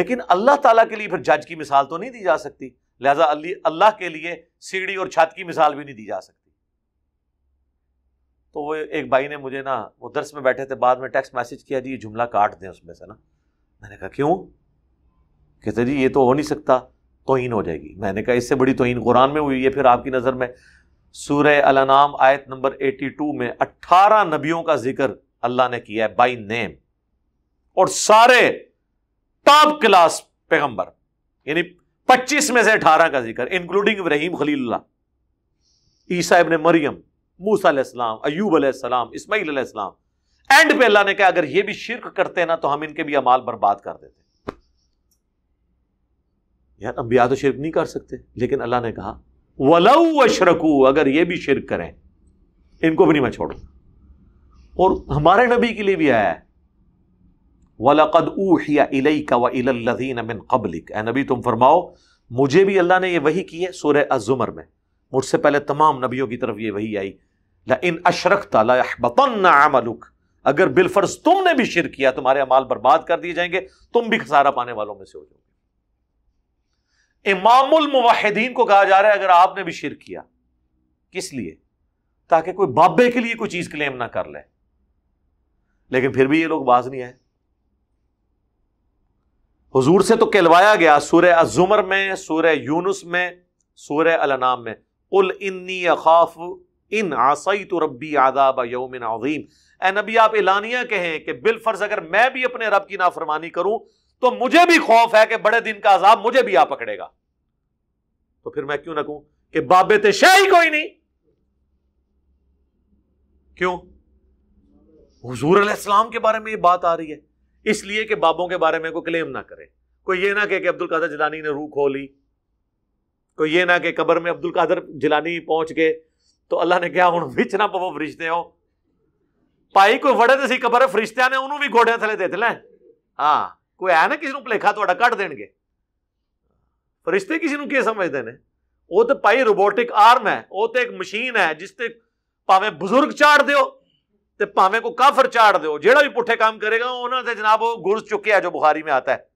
लेकिन अल्लाह ताला के लिए फिर जज की मिसाल तो नहीं दी जा सकती लिहाजा अल्लाह के लिए सीढ़ी और छत की मिसाल भी नहीं दी जा सकती तो वो एक भाई ने मुझे ना वो दर्श में बैठे थे बाद में टेक्स्ट मैसेज किया जी ये जुमला काट दें उसमें से ना मैंने कहा क्यों कहते जी ये तो हो नहीं सकता तोहन हो जाएगी मैंने कहा इससे बड़ी तोहन कुरान में हुई है फिर आपकी नज़र में सूर अलनाम आयत नंबर 82 में 18 नबियों का जिक्र अल्लाह ने किया है बाई नेम और सारे टॉप क्लास पैगंबर यानी 25 में से 18 का जिक्र इंक्लूडिंग इब्राहिम खलील ईसा इबन मरियम मूसा अयूब अलैहिस्सलाम इस्माईल अलैहिस्सलाम एंड पे अल्लाह ने कहा अगर ये भी शिरक करते ना तो हम इनके भी अमाल बर्बाद कर देते यार अंबिया तो शिरक नहीं कर सकते लेकिन अल्लाह ने कहा वलऊ अशरकू अगर ये भी शिरक करें इनको भी नहीं मैं छोड़ूंगा और हमारे नबी के लिए भी आया है वलकद ऊहिया का कबलिक ए नबी तुम फरमाओ मुझे भी अल्लाह ने यह वही की है सूर्य अजुमर में मुझसे पहले तमाम नबियों की तरफ ये वही आई इन अशरक तमलुक अगर बिलफर्ज तुमने भी शिर किया तुम्हारे अमाल बर्बाद कर दिए जाएंगे तुम भी खसारा पाने वालों में से हो जाओगे इमामुल मुवाहिदीन को कहा जा रहा है अगर आपने भी शिर किया किस लिए ताकि कोई बाबे के लिए कोई चीज क्लेम ना कर ले लेकिन फिर भी ये लोग बाज नहीं आए हजूर से तो कहलवाया गया सूर्य अजुमर में सूर्य यूनुस में सूर अलनाम में उल इन्नी अखाफ इन आसई तो रबी आदाब यौमिन अजीम ए नबी आप एलानिया कहें कि बिलफर्ज अगर मैं भी अपने रब की नाफरमानी करूं तो मुझे भी खौफ है कि बड़े दिन का अजाब मुझे भी आ पकड़ेगा तो फिर मैं क्यों ना कहूं कि बाबे ते ही कोई नहीं क्यों हजूर अलैहिस्सलाम के बारे में ये बात आ रही है इसलिए कि बाबों के बारे में कोई क्लेम ना करे कोई ये ना कहे कि अब्दुल कादर जिलानी ने रूह खो ली कोई ये ना कहे कबर में अब्दुल कादर जिलानी पहुंच गए तो अल्लाह ने कहा हूं बिचना पवो फरिश्ते हो भाई कोई वड़े तो सी कबर फरिश्तिया ने उन्होंने भी घोड़े थले देते लें हाँ कोई है ना किसी भुलेखा थोड़ा कट देंगे फरिश्ते किसी को समझते हैं वो तो भाई रोबोटिक आर्म है वो तो एक मशीन है जिसते भावे बुजुर्ग चाड़ दो तो भावे को काफर चाड़ दौ जो भी पुठे काम करेगा उन्होंने जनाब वो गुरज चुके जो बुखारी में आता है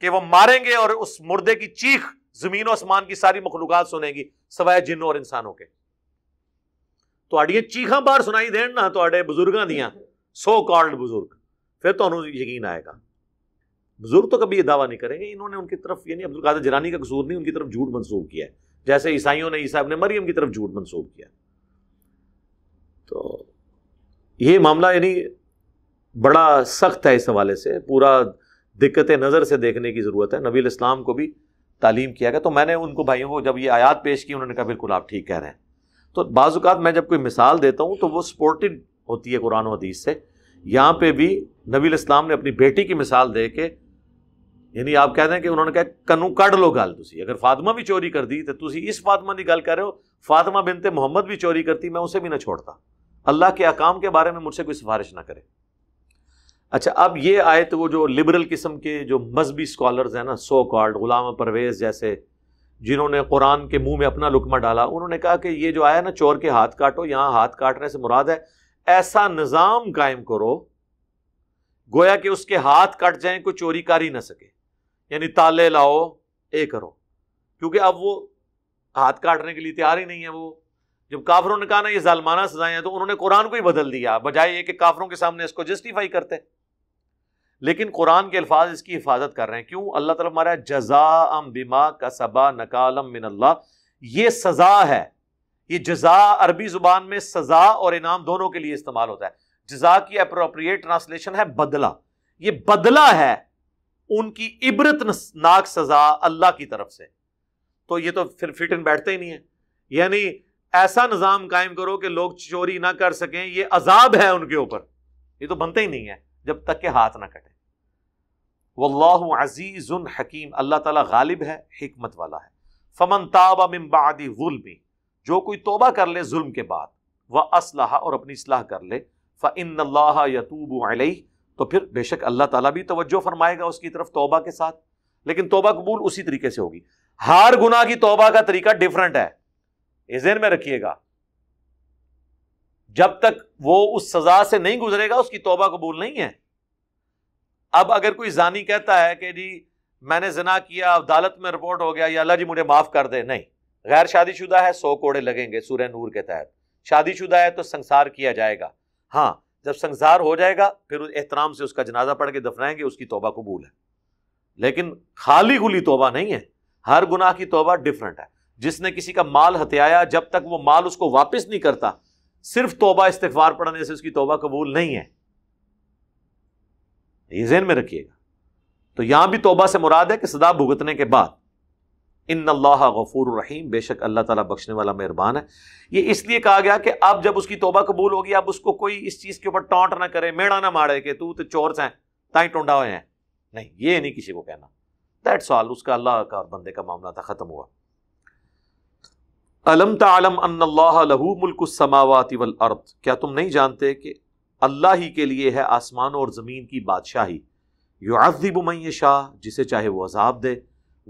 कि वो मारेंगे और उस मुर्दे की चीख जमीन और आसमान की सारी मखलूक सुनेगी सवाए जिनों और इंसानों के ਤੁਹਾਡੀਆਂ ਚੀਖਾਂ ਬਾਹਰ ਸੁਣਾਈ ਦੇਣ ਨਾ ਤੁਹਾਡੇ ਬਜ਼ੁਰਗਾਂ ਦੀਆਂ ਸੋ ਕਾਲਡ ਬਜ਼ੁਰਗ फिर तो यकीन आएगा बुजुर्ग तो कभी यह दावा नहीं करेंगे इन्होंने उनकी तरफ यानी अब्दुल कादर जरानी का कसूर नहीं उनकी तरफ झूठ मनसूब किया है जैसे ईसाइयों ने ईसा ने मरियम की तरफ झूठ मनसूब किया तो ये मामला यानी बड़ा सख्त है इस हवाले से पूरा दिक्कत नज़र से देखने की ज़रूरत है नबी इस्लाम को भी तालीम किया गया तो मैंने उनको भाइयों को जब ये आयात पेश की उन्होंने कहा बिल्कुल आप ठीक कह रहे हैं तो बाजुकात मैं जब कोई मिसाल देता हूँ तो वो सपोर्टेड होती है कुरान हदीस से यहाँ पे भी नबी इस्लाम ने अपनी बेटी की मिसाल दे के यानी आप कह दें कि उन्होंने कहा कनू कड़ लो गल तुसी अगर फातिमा भी चोरी कर दी तो तुसी इस फातिमा की गल कर रहे हो फातिमा बिनते मोहम्मद भी चोरी करती मैं उसे भी ना छोड़ता अल्लाह के अकाम के बारे में मुझसे कोई सिफारिश ना करे अच्छा अब ये आए तो वो जो लिबरल किस्म के जो मजहबी स्कॉलर्स हैं ना सो कॉल्ड गुलाम परवेज़ जैसे जिन्होंने कुरान के मुंह में अपना लुकमा डाला उन्होंने कहा कि ये जो आया ना चोर के हाथ काटो यहाँ हाथ काटने से मुराद है ऐसा निज़ाम कायम करो गोया कि उसके हाथ कट जाएं कोई चोरी कर ही ना सके यानी ताले लाओ ए करो क्योंकि अब वो हाथ काटने के लिए तैयार ही नहीं है वो जब काफरों ने कहा ना ये जालमाना सजाएं हैं तो उन्होंने कुरान को ही बदल दिया बजाय ये कि काफरों के सामने इसको जस्टिफाई करते हैं लेकिन कुरान के अल्फाज इसकी हिफाजत कर रहे हैं क्यों अल्लाह तला मारा जजा अम बिमा कसबा नकालम मिन अल्लाह ये सज़ा है ये जजा अरबी ज़ुबान में सज़ा और इनाम दोनों के लिए इस्तेमाल होता है जजा की अप्रोप्रिएट ट्रांसलेशन है बदला ये बदला है उनकी इबरत नाक सज़ा अल्लाह की तरफ से तो ये तो फिर फिट इन बैठते ही नहीं है यानी ऐसा निज़ाम कायम करो कि लोग चोरी ना कर सकें ये अजाब है उनके ऊपर ये तो बनते ही नहीं है जब तक के हाथ ना कटे वल्ल अज़ीज़ हकीम अल्लाह ताला गालिब है हमत वाला है फमन ताबा मिम्बादी जुल्मी जो कोई तोबा कर ले जुल्म के बाद वह असलाह और अपनी असलाह कर ले फ़िन अल्लाह यतूब अलई तो फिर बेशक अल्लाह ताला भी तवज्जो फरमाएगा उसकी तरफ तोबा के साथ लेकिन तोबा कबूल उसी तरीके से होगी हर गुना की तोबा का तरीका डिफरेंट है इस में रखिएगा जब तक वो उस सजा से नहीं गुजरेगा उसकी तोबा कबूल नहीं है अब अगर कोई जानी कहता है कि जी मैंने जना किया अदालत में रिपोर्ट हो गया या अल्लाह जी मुझे माफ़ कर दे नहीं गैर शादीशुदा है सौ कोड़े लगेंगे सूर्य नूर के तहत शादीशुदा है तो संसार किया जाएगा हाँ जब संसार हो जाएगा फिर एहतराम से उसका जनाजा पढ़ के दफनाएंगे उसकी तोबा कबूल है लेकिन खाली गुली तोबा नहीं है हर गुनाह की तोबा डिफरेंट है जिसने किसी का माल हत्याया जब तक वो माल उसको वापस नहीं करता सिर्फ तोबा इस्तफार पढ़ने से उसकी तोबा कबूल नहीं है ये जहन में रखिएगा तो यहां भी तोबा से मुराद है कि सदा भुगतने के बाद इन अल्लाह गफूर रहीम बेशक अल्लाह ताला बख्शने वाला मेहरबान है ये इसलिए कहा गया कि अब जब उसकी तोबा कबूल होगी अब उसको कोई इस चीज़ के ऊपर टॉन्ट ना करे मेड़ा ना मारे कि तू तो चोर से ताई टोंडा हुए हैं नहीं ये नहीं किसी को कहना दैट सॉल उसका अल्लाह का और बंदे का मामला था ख़त्म हुआ अलम तलम अल्लाह लहू मुल्क समावती वल अर्द क्या तुम नहीं जानते कि अल्लाह ही के लिए है आसमान और ज़मीन की बादशाही युआज़िबमय शाह जिसे चाहे वो अजाब दे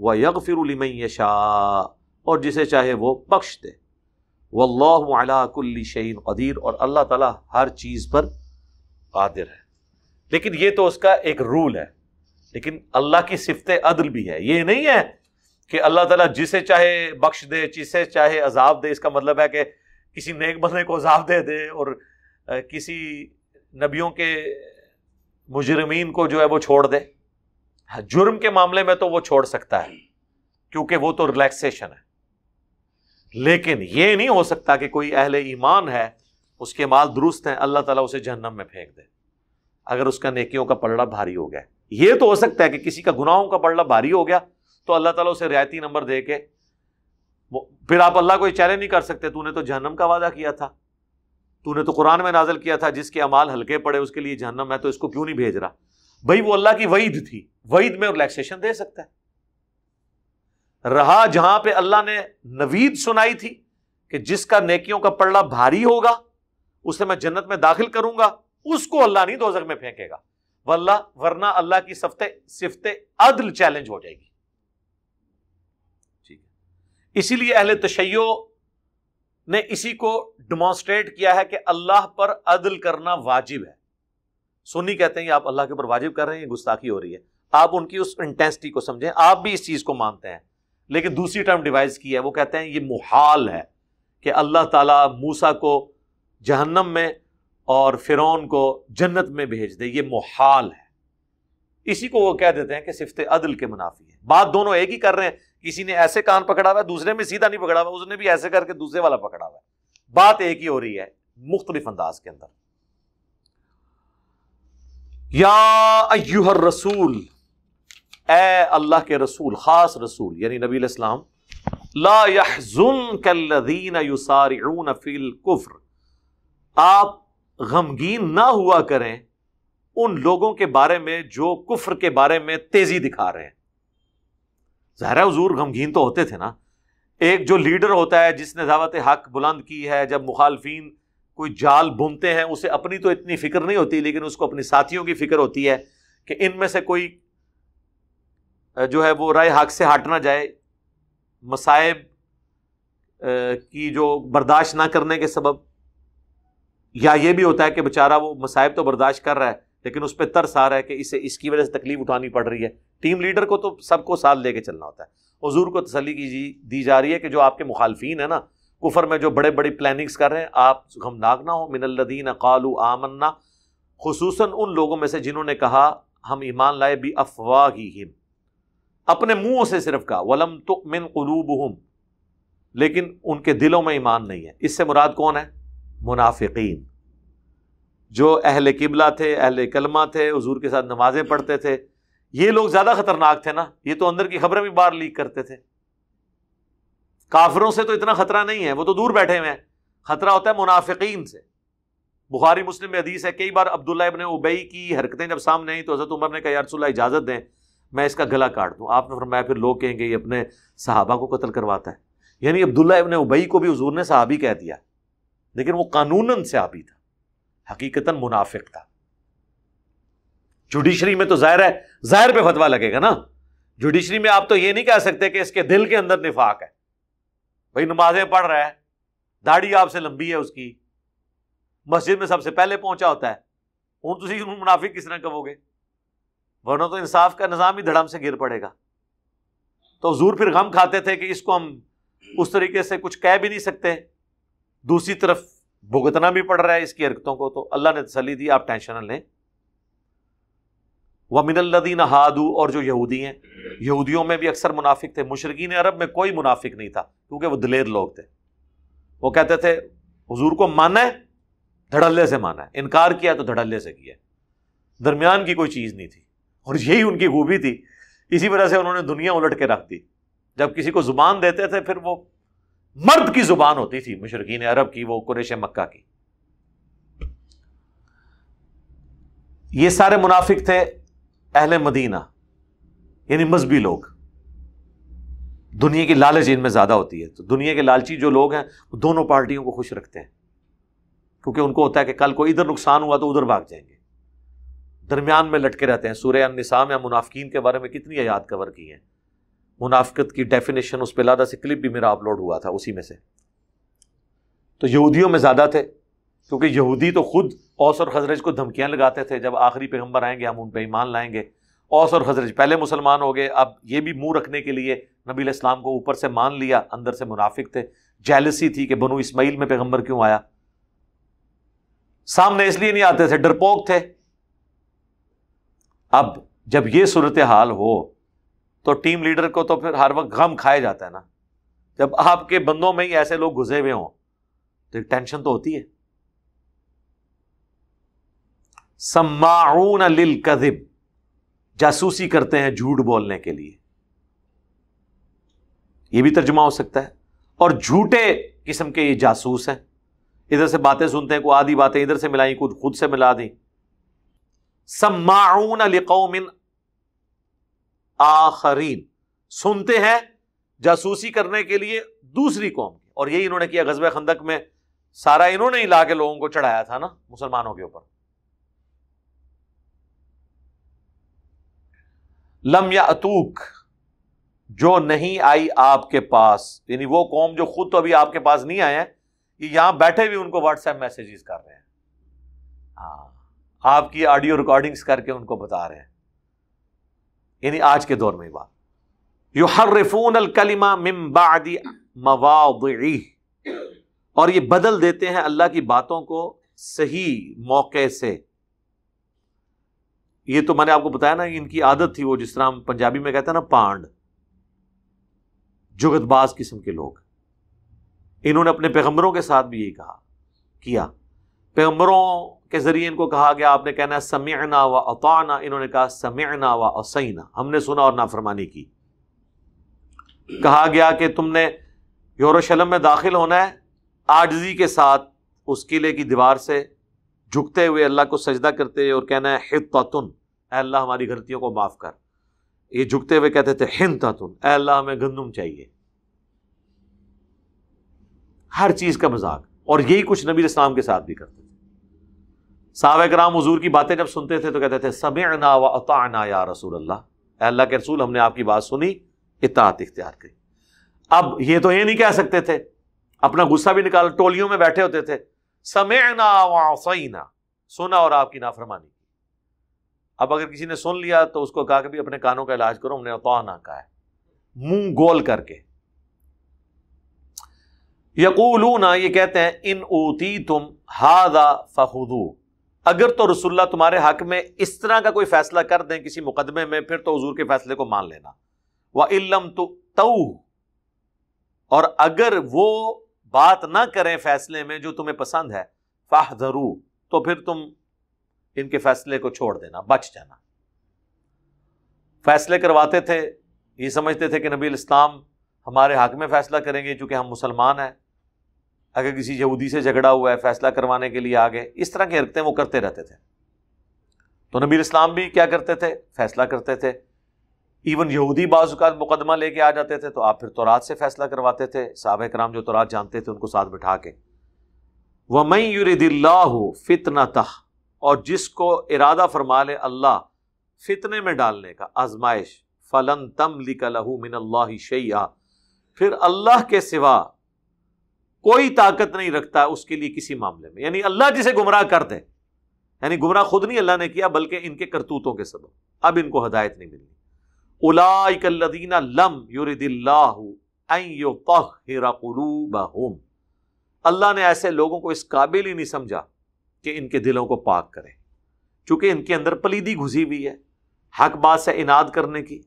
व यगफ़िरमय शाह और जिसे चाहे वो बख्श दे वल्लाकुल्ली शहीन कदीर और अल्लाह तला हर चीज़ पर आदिर है लेकिन ये तो उसका एक रूल है लेकिन अल्लाह की सिफत अदल भी है ये नहीं है कि अल्लाह ताला जिसे चाहे बख्श दे जिसे चाहे अजाब दे इसका मतलब है कि किसी नेक बंदे को अजाब दे दे और किसी नबियों के मुजरमीन को जो है वो छोड़ दे हाँ, जुर्म के मामले में तो वो छोड़ सकता है क्योंकि वो तो रिलैक्सेशन है लेकिन ये नहीं हो सकता कि कोई अहले ईमान है उसके माल दुरुस्त हैं अल्लाह ताला उसे जहन्नम में फेंक दे अगर उसका नेकियों का पलड़ा भारी हो गया ये तो हो सकता है कि किसी का गुनाहों का पलड़ा भारी हो गया तो अल्लाह ताला उसे रियायती नंबर दे के वो फिर आप अल्लाह को चैलेंज नहीं कर सकते तूने तो जहन्नम का वादा किया था तूने तो कुरान में नाजल किया था जिसके अमाल हल्के पड़े उसके लिए जहन्नम है तो इसको क्यों नहीं भेज रहा भाई वो अल्लाह की वईद थी वईद में रिलैक्सेशन दे सकता है रहा जहां पे अल्लाह ने नवीद सुनाई थी कि जिसका नेकियों का पड़ला भारी होगा उसे मैं जन्नत में दाखिल करूंगा उसको अल्लाह नहीं दोजक में फेंकेगा वल्ला वरना अल्लाह की सफते सिफते अदल चैलेंज हो जाएगी ठीक है इसीलिए अहले तशैयो ने इसी को डिमॉन्स्ट्रेट किया है कि अल्लाह पर अदल करना वाजिब है सुन्नी कहते हैं आप अल्लाह के ऊपर वाजिब कर रहे हैं गुस्ताखी हो रही है आप उनकी उस इंटेंसिटी को समझें आप भी इस चीज़ को मानते हैं लेकिन दूसरी टर्म डिवाइस की है वो कहते हैं ये मुहाल है कि अल्लाह ताला मूसा को जहन्नम में और फिर को जन्नत में भेज दे ये मुहाल है इसी को वो कह देते हैं कि सिफत अदल के मुनाफी है बात दोनों एक ही कर रहे हैं किसी ने ऐसे कान पकड़ा हुआ दूसरे में सीधा नहीं पकड़ा हुआ उसने भी ऐसे करके दूसरे वाला पकड़ा हुआ बात एक ही हो रही है मुख्तलिफ अंदाज के अंदर या रसूल ए अल्लाह के रसूल खास रसूल यानी नबी इस्लाम ला यहजुन युसारिऊन फिल कुफ्र आप गमगीन ना हुआ करें उन लोगों के बारे में जो कुफ्र के बारे में तेजी दिखा रहे हैं ज़ाहिर हजूर गमगीन तो होते थे ना एक जो लीडर होता है जिसने दावत हक बुलंद की है जब मुखालफी कोई जाल बुनते हैं उसे अपनी तो इतनी फिक्र नहीं होती लेकिन उसको अपने साथियों की फिक्र होती है कि इनमें से कोई जो है वो राय हक से हट ना जाए मसायब की जो बर्दाश्त ना करने के सबब या ये भी होता है कि बेचारा वो मसाइब तो बर्दाश्त कर रहा है लेकिन उस पर तरस आ रहा है कि इसे इसकी वजह से तकलीफ उठानी पड़ रही है टीम लीडर को तो सबको साथ लेके चलना होता है हजूर को तसली की जी दी जा रही है कि जो आपके मुखालफिन है ना कुफर में जो बड़े बड़ी प्लानिंग्स कर रहे हैं आप गमनाक ना हो मिनल्लदीन कालू आमन्ना खसूस उन लोगों में से जिन्होंने कहा हम ईमान लाए भी अफवाह ही अपने मुंहों से सिर्फ कहा वलम तो मिन कलूब हम लेकिन उनके दिलों में ईमान नहीं है इससे मुराद कौन है मुनाफिकीन जो अहल किबला थे अहल कलमा थे हजूर के साथ नमाजें पढ़ते थे ये लोग ज़्यादा ख़तरनाक थे ना ये तो अंदर की खबरें भी बार लीक करते थे काफरों से तो इतना ख़तरा नहीं है वो तो दूर बैठे हुए हैं ख़तरा होता है मुनाफिकीन से बुखारी मुस्लिम में हदीस है कई बार अब्दुल्ला इबन उबई की हरकतें जब सामने आई तो हज़रत उमर ने कहा यारसोल्ला इजाज़त दें मैं इसका गला काट दूँ आपने फरमाया फिर लोग कहेंगे ये अपने सहाबा को कत्ल करवाता है यानी अब्दुल्ला इबन उबई को भी हजूर ने सहाबी कह दिया लेकिन वो कानूनन सहाबी था हकीकता मुनाफिक था जुडिशरी में तो जाहिर है जाहिर पे फतवा लगेगा ना जुडिशरी में आप तो यह नहीं कह सकते कि इसके दिल के अंदर निफाक है भाई नमाजें पढ़ रहा है दाढ़ी आपसे लंबी है उसकी मस्जिद में सबसे पहले पहुंचा होता है हूँ तुम तो मुनाफिक किस तरह कहोगे वरना तो इंसाफ का निज़ाम ही धड़म से गिर पड़ेगा तो हजूर फिर गम खाते थे कि इसको हम उस तरीके से कुछ कह भी नहीं सकते दूसरी तरफ भुगतना भी पड़ रहा है इसकी हरकतों को तो अल्लाह ने तसली दी आप टेंशन न लें वह मिनल्लदीन हादू और जो यहूदी हैं यहूदियों में भी अक्सर मुनाफिक थे मुशरकिन अरब में कोई मुनाफिक नहीं था क्योंकि वो दिलेर लोग थे वो कहते थे हजूर को माना है धड़ल्ले से माना है इनकार किया तो धड़ल्ले से किया दरमियान की कोई चीज़ नहीं थी और यही उनकी खूबी थी इसी वजह से उन्होंने दुनिया उलट के रख दी जब किसी को ज़ुबान देते थे फिर वो मर्द की जुबान होती थी मुशरकिन अरब की वो कुरेश मक्का की ये सारे मुनाफिक थे अहले मदीना यानी मजहबी लोग दुनिया की लालच इनमें ज़्यादा होती है तो दुनिया के लालची जो लोग हैं वो दोनों पार्टियों को खुश रखते हैं क्योंकि उनको होता है कि कल को इधर नुकसान हुआ तो उधर भाग जाएंगे दरमियान में लटके रहते हैं सूर्य निसा या मुनाफिकीन के बारे में कितनी आयात कवर की है मुनाफ्त की डेफिनेशन उस पर लादा से क्लिप भी मेरा अपलोड हुआ था उसी में से तो यहूदियों में ज़्यादा थे क्योंकि यहूदी तो खुद औस और खजरज को धमकियां लगाते थे जब आखिरी पैगम्बर आएंगे हम उन पर ईमान लाएंगे औस और खजरज पहले मुसलमान हो गए अब ये भी मुंह रखने के लिए नबी इस्लाम को ऊपर से मान लिया अंदर से मुनाफिक थे जेलसी थी कि बनु इसमाइल में पैगम्बर क्यों आया सामने इसलिए नहीं आते थे डरपोक थे अब जब ये सूरत हाल हो तो टीम लीडर को तो फिर हर वक्त गम खाया जाता है ना जब आपके बंदों में ही ऐसे लोग घुसे हुए हों तो एक टेंशन तो होती है सम्माऊन लिल कदिब जासूसी करते हैं झूठ बोलने के लिए यह भी तर्जमा हो सकता है और झूठे किस्म के ये जासूस हैं इधर से बातें सुनते हैं को आधी बातें इधर से मिलाई खुद खुद से मिला दी सम्माऊन लिकौमिन आखरीन सुनते हैं जासूसी करने के लिए दूसरी कौम की और यही इन्होंने किया गजब खंदक में सारा इन्होंने ही ला के लोगों को चढ़ाया था ना मुसलमानों के ऊपर लम या अतूक जो नहीं आई आपके पास यानी वो कौम जो खुद तो अभी आपके पास नहीं आए हैं यहां बैठे भी उनको व्हाट्सएप मैसेजेस कर रहे हैं हाँ, आपकी ऑडियो रिकॉर्डिंग्स करके उनको बता रहे हैं यानी आज के दौर में बात यू हर्रफून अलकलिमा मिम्बादी मवादी और ये बदल देते हैं अल्लाह की बातों को सही मौके से ये तो मैंने आपको बताया ना इनकी आदत थी वो जिस तरह हम पंजाबी में कहते हैं ना पांड जुगतबाज किस्म के लोग इन्होंने अपने पैगंबरों के साथ भी यही कहा किया पैगम्बरों के ज़रिए इनको कहा गया आपने कहना है समयना व अताना इन्होंने कहा समयना व असैना हमने सुना और नाफरमानी की कहा गया कि तुमने यरूशलेम में दाखिल होना है आजजी के साथ उस किले की दीवार से झुकते हुए अल्लाह को सजदा करते हुए और कहना है तुन अल्लाह हमारी गलतियों को माफ़ कर ये झुकते हुए कहते थे हिंतातुन अल्लाह हमें गंदुम चाहिए हर चीज़ का मजाक और यही कुछ नबी इस्लाम के साथ भी करते थे साहब कराम हजूर की बातें जब सुनते थे तो कहते थे समना व अताना या रसूल अल्लाह अल्लाह के रसूल हमने आपकी बात सुनी इतात इख्तियार की अब ये तो ये नहीं कह सकते थे अपना गुस्सा भी निकाल टोलियों में बैठे होते थे समना वासना सुना और आपकी नाफरमानी अब अगर किसी ने सुन लिया तो उसको कहा कि भी अपने कानों का इलाज करो हमने ना कहा है मुंह गोल करके यकूलू ना ये कहते हैं इन ऊती तुम हादा फहदू अगर तो रसुल्ला तुम्हारे हक में इस तरह का कोई फैसला कर दें किसी मुकदमे में फिर तो हजूर के फैसले को मान लेना व इलम तो तऊ और अगर वो बात ना करें फैसले में जो तुम्हें पसंद है फाह धरू तो फिर तुम इनके फैसले को छोड़ देना बच जाना फैसले करवाते थे ये समझते थे कि नबी इस्लाम हमारे हक में फैसला करेंगे चूंकि हम मुसलमान हैं अगर किसी यहूदी से झगड़ा हुआ है फैसला करवाने के लिए आ गए इस तरह की हरकतें वो करते रहते थे तो नबी इस्लाम भी क्या करते थे फैसला करते थे इवन यहूदी बाजुकात मुकदमा लेके आ जाते थे तो आप फिर तोरात से फैसला करवाते थे साहब कराम जो तोरात जानते थे उनको साथ बिठा के वह मई यूरदिल्ला फितना तह और जिसको इरादा फरमा ले अल्लाह फितने में डालने का आजमाइश फलन तम लिकलहू मिनल्ला शैया फिर अल्लाह के सिवा कोई ताकत नहीं रखता उसके लिए किसी मामले में यानी अल्लाह जिसे गुमराह कर दे यानी गुमराह खुद नहीं अल्लाह ने किया बल्कि इनके करतूतों के सबब अब इनको हदायत नहीं मिली उलादीना लम अल्लाह ने ऐसे लोगों को इस काबिल ही नहीं समझा कि इनके दिलों को पाक करें चूंकि इनके अंदर पलीदी घुसी हुई है हक बात से इनाद करने की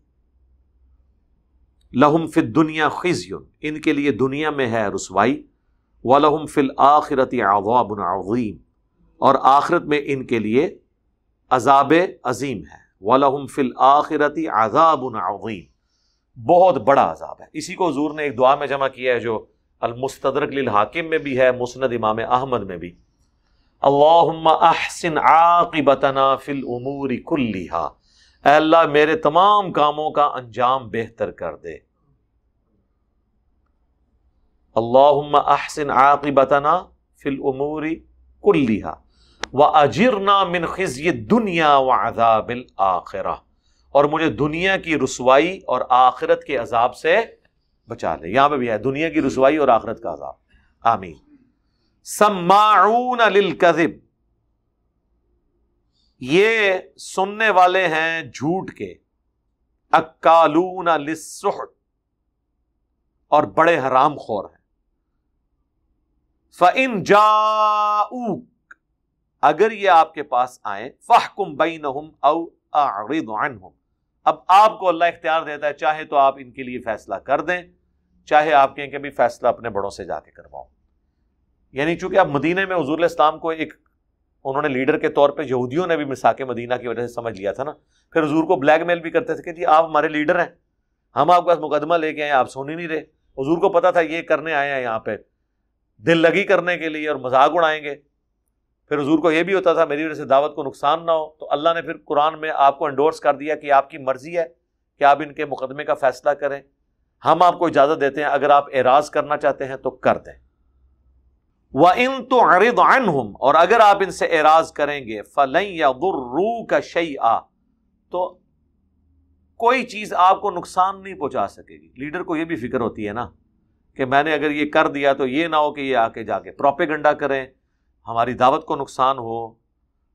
लहुम फि दुनिया खिजयुन इनके लिए दुनिया में है रसवाई वलहम फिल आखिरत आवाबनाज़ीम और आखिरत में इनके लिए अजाब अजीम है वलहम फिल आखिरत आज़ाबनाज़ीम बहुत बड़ा अजाब है इसी को हजूर ने एक दुआ में जमा किया है जो अलमुस्तरक हाकिम में भी है मुस्ंद इमाम अहमद में भी अल्लाहसिन आकिबतना फिल उमूरी कुल्लिहा अल्लाह मेरे तमाम कामों का अंजाम बेहतर कर दे अल्लाम अहसिन आकिबतना फिल उमूरी कुल्लिहा व अजिरना मिन खिज़ दुनिया व अजाबिल आखिरा और मुझे दुनिया की रसवाई और आखिरत के अजाब से बचा ले यहाँ पे भी है दुनिया की रसवाई और आखिरत का अजाब आमीन सम्माऊन लिल कजिब ये सुनने वाले हैं झूठ के अक्कालून लिसुहट और बड़े हराम खोर हैं फ़इन जाऊक अगर ये आपके पास आए फ़ाहकुम बैन अव आरिदन अब आपको अल्लाह इख्तियार देता है चाहे तो आप इनके लिए फैसला कर दें चाहे आप कहें कि भी फैसला अपने बड़ों से जाके करवाओ यानी चूंकि आप मदीने में हजूर इस्लाम को एक उन्होंने लीडर के तौर पर यहूदियों ने भी मिसाक मदीना की वजह से समझ लिया था ना फिर हजूर को ब्लैक मेल भी करते थे कि जी आप हमारे लीडर हैं हम आपके पास मुकदमा लेके आए आप सुन नहीं रहे हजूर को पता था ये करने आए हैं यहाँ पे दिल लगी करने के लिए और मजाक उड़ाएंगे फिर हजूर को यह भी होता था मेरी वजह से दावत को नुकसान ना हो तो अल्लाह ने फिर कुरान में आपको इंडोर्स कर दिया कि आपकी मर्जी है कि आप इनके मुकदमे का फैसला करें हम आपको इजाज़त देते हैं अगर आप एराज करना चाहते हैं तो कर दें व इन तो अरिदान हम और अगर आप इनसे एराज करेंगे फ़लई या गुर्रू का शई आ तो कोई चीज़ आपको नुकसान नहीं पहुंचा सकेगी लीडर को यह भी फिक्र होती है ना कि मैंने अगर ये कर दिया तो ये ना हो कि ये आके जाके प्रोपेगंडा करें हमारी दावत को नुकसान हो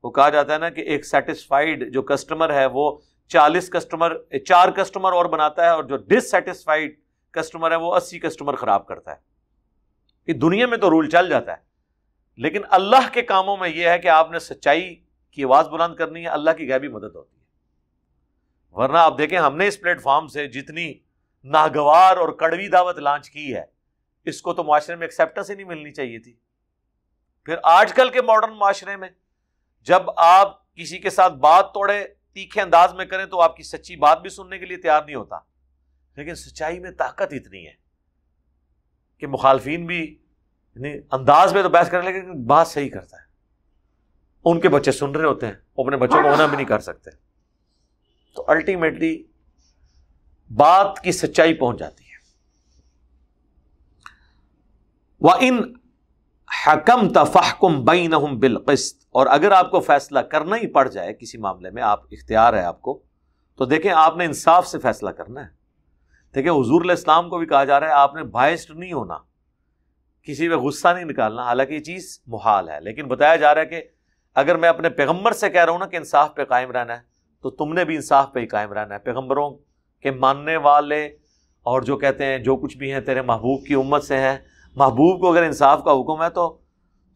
वो कहा जाता है ना कि एक सेटिस्फाइड जो कस्टमर है वो चालीस कस्टमर चार कस्टमर और बनाता है और जो डिससेटिस्फाइड कस्टमर है वो अस्सी कस्टमर ख़राब करता है कि दुनिया में तो रूल चल जाता है लेकिन अल्लाह के कामों में यह है कि आपने सच्चाई की आवाज़ बुलंद करनी है अल्लाह की गैबी मदद होती है वरना आप देखें हमने इस प्लेटफॉर्म से जितनी नागवार और कड़वी दावत लॉन्च की है इसको तो माशरे में एक्सेप्टेंस ही नहीं मिलनी चाहिए थी फिर आजकल के मॉडर्न माशरे में जब आप किसी के साथ बात तोड़े तीखे अंदाज में करें तो आपकी सच्ची बात भी सुनने के लिए तैयार नहीं होता लेकिन सच्चाई में ताकत इतनी है कि मुखालफिन भी अंदाज में तो बहस करें लेकिन बात सही करता है उनके बच्चे सुन रहे होते हैं अपने बच्चों को होना भी नहीं कर सकते तो अल्टीमेटली बात की सच्चाई पहुंच जाती है व इन हकम तफहकुम बैन बिल किस्त और अगर आपको फैसला करना ही पड़ जाए किसी मामले में आप इख्तियार है आपको तो देखें आपने इंसाफ से फैसला करना है देखिए हजूर इस्लाम को भी कहा जा रहा है आपने बायस्ड नहीं होना किसी में गुस्सा नहीं निकालना हालांकि ये चीज़ मुहाल है लेकिन बताया जा रहा है कि अगर मैं अपने पैगंबर से कह रहा हूं ना कि इंसाफ पे कायम रहना है तो तुमने भी इंसाफ पे ही कायम रहना है पैगंबरों के मानने वाले और जो कहते हैं जो कुछ भी हैं तेरे महबूब की उम्मत से हैं महबूब को अगर इंसाफ का हुक्म है तो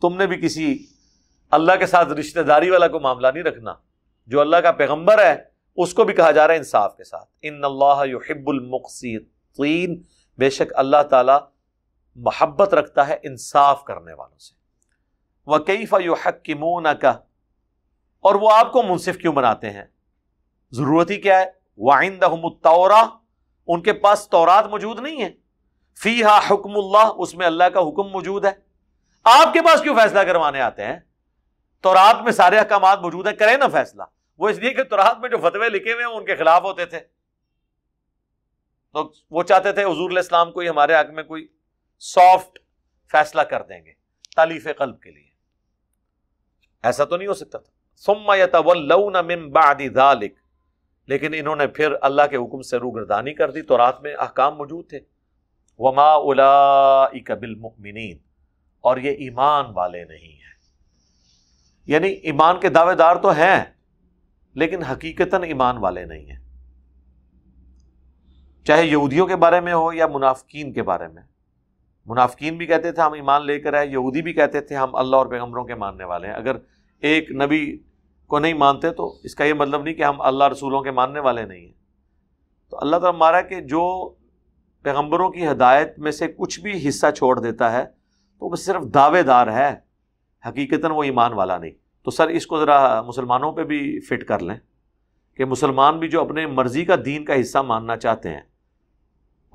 तुमने भी किसी अल्लाह के साथ रिश्तेदारी वाला को मामला नहीं रखना जो अल्लाह का पैगम्बर है उसको भी कहा जा रहा है इंसाफ के साथ इन अल्लाहबुलमक़ीन बेशक अल्लाह ताला महब्बत रखता है इंसाफ करने वालों से वकीफ़ा युहकिमून का और वो आपको मुनसिफ क्यों बनाते हैं ज़रूरत ही क्या है वाइंद तौरा उनके पास तौरात मौजूद नहीं है फी हा हुक्मुल्ला उसमें अल्लाह का हुक्म मौजूद है आपके पास क्यों फैसला करवाने आते हैं तोरात में सारे अहकाम मौजूद हैं करें ना फैसला वो इसलिए कि तौरात में जो फतवे लिखे हुए हैं उनके खिलाफ होते थे तो वो चाहते थे हजूर इस्लाम को हमारे हक में कोई सॉफ्ट फैसला कर देंगे तालीफ कल्ब के लिए ऐसा तो नहीं हो सकता था सुम्मा तवल्लून मिन बादिक लेकिन इन्होंने फिर अल्लाह के हुक्म से रूगरदानी कर दी तो रात में अहकाम मौजूद थे वमा उलाबिलमिन और ये ईमान वाले नहीं हैं यानी ईमान के दावेदार तो हैं लेकिन हकीकतन ईमान वाले नहीं हैं चाहे यहूदियों के बारे में हो या मुनाफिकीन के बारे में मुनाफिकीन भी कहते थे हम ईमान लेकर आए यहूदी भी कहते थे हम अल्लाह और पैगम्बरों के मानने वाले हैं अगर एक नबी को नहीं मानते तो इसका यह मतलब नहीं कि हम अल्लाह रसूलों के मानने वाले नहीं हैं तो अल्लाह तला मारा कि जो पैगम्बरों की हदायत में से कुछ भी हिस्सा छोड़ देता है तो वह सिर्फ दावेदार है हकीकता वो ईमान वाला नहीं तो सर इसको ज़रा मुसलमानों पर भी फिट कर लें कि मुसलमान भी जो अपने मर्ज़ी का दीन का हिस्सा मानना चाहते हैं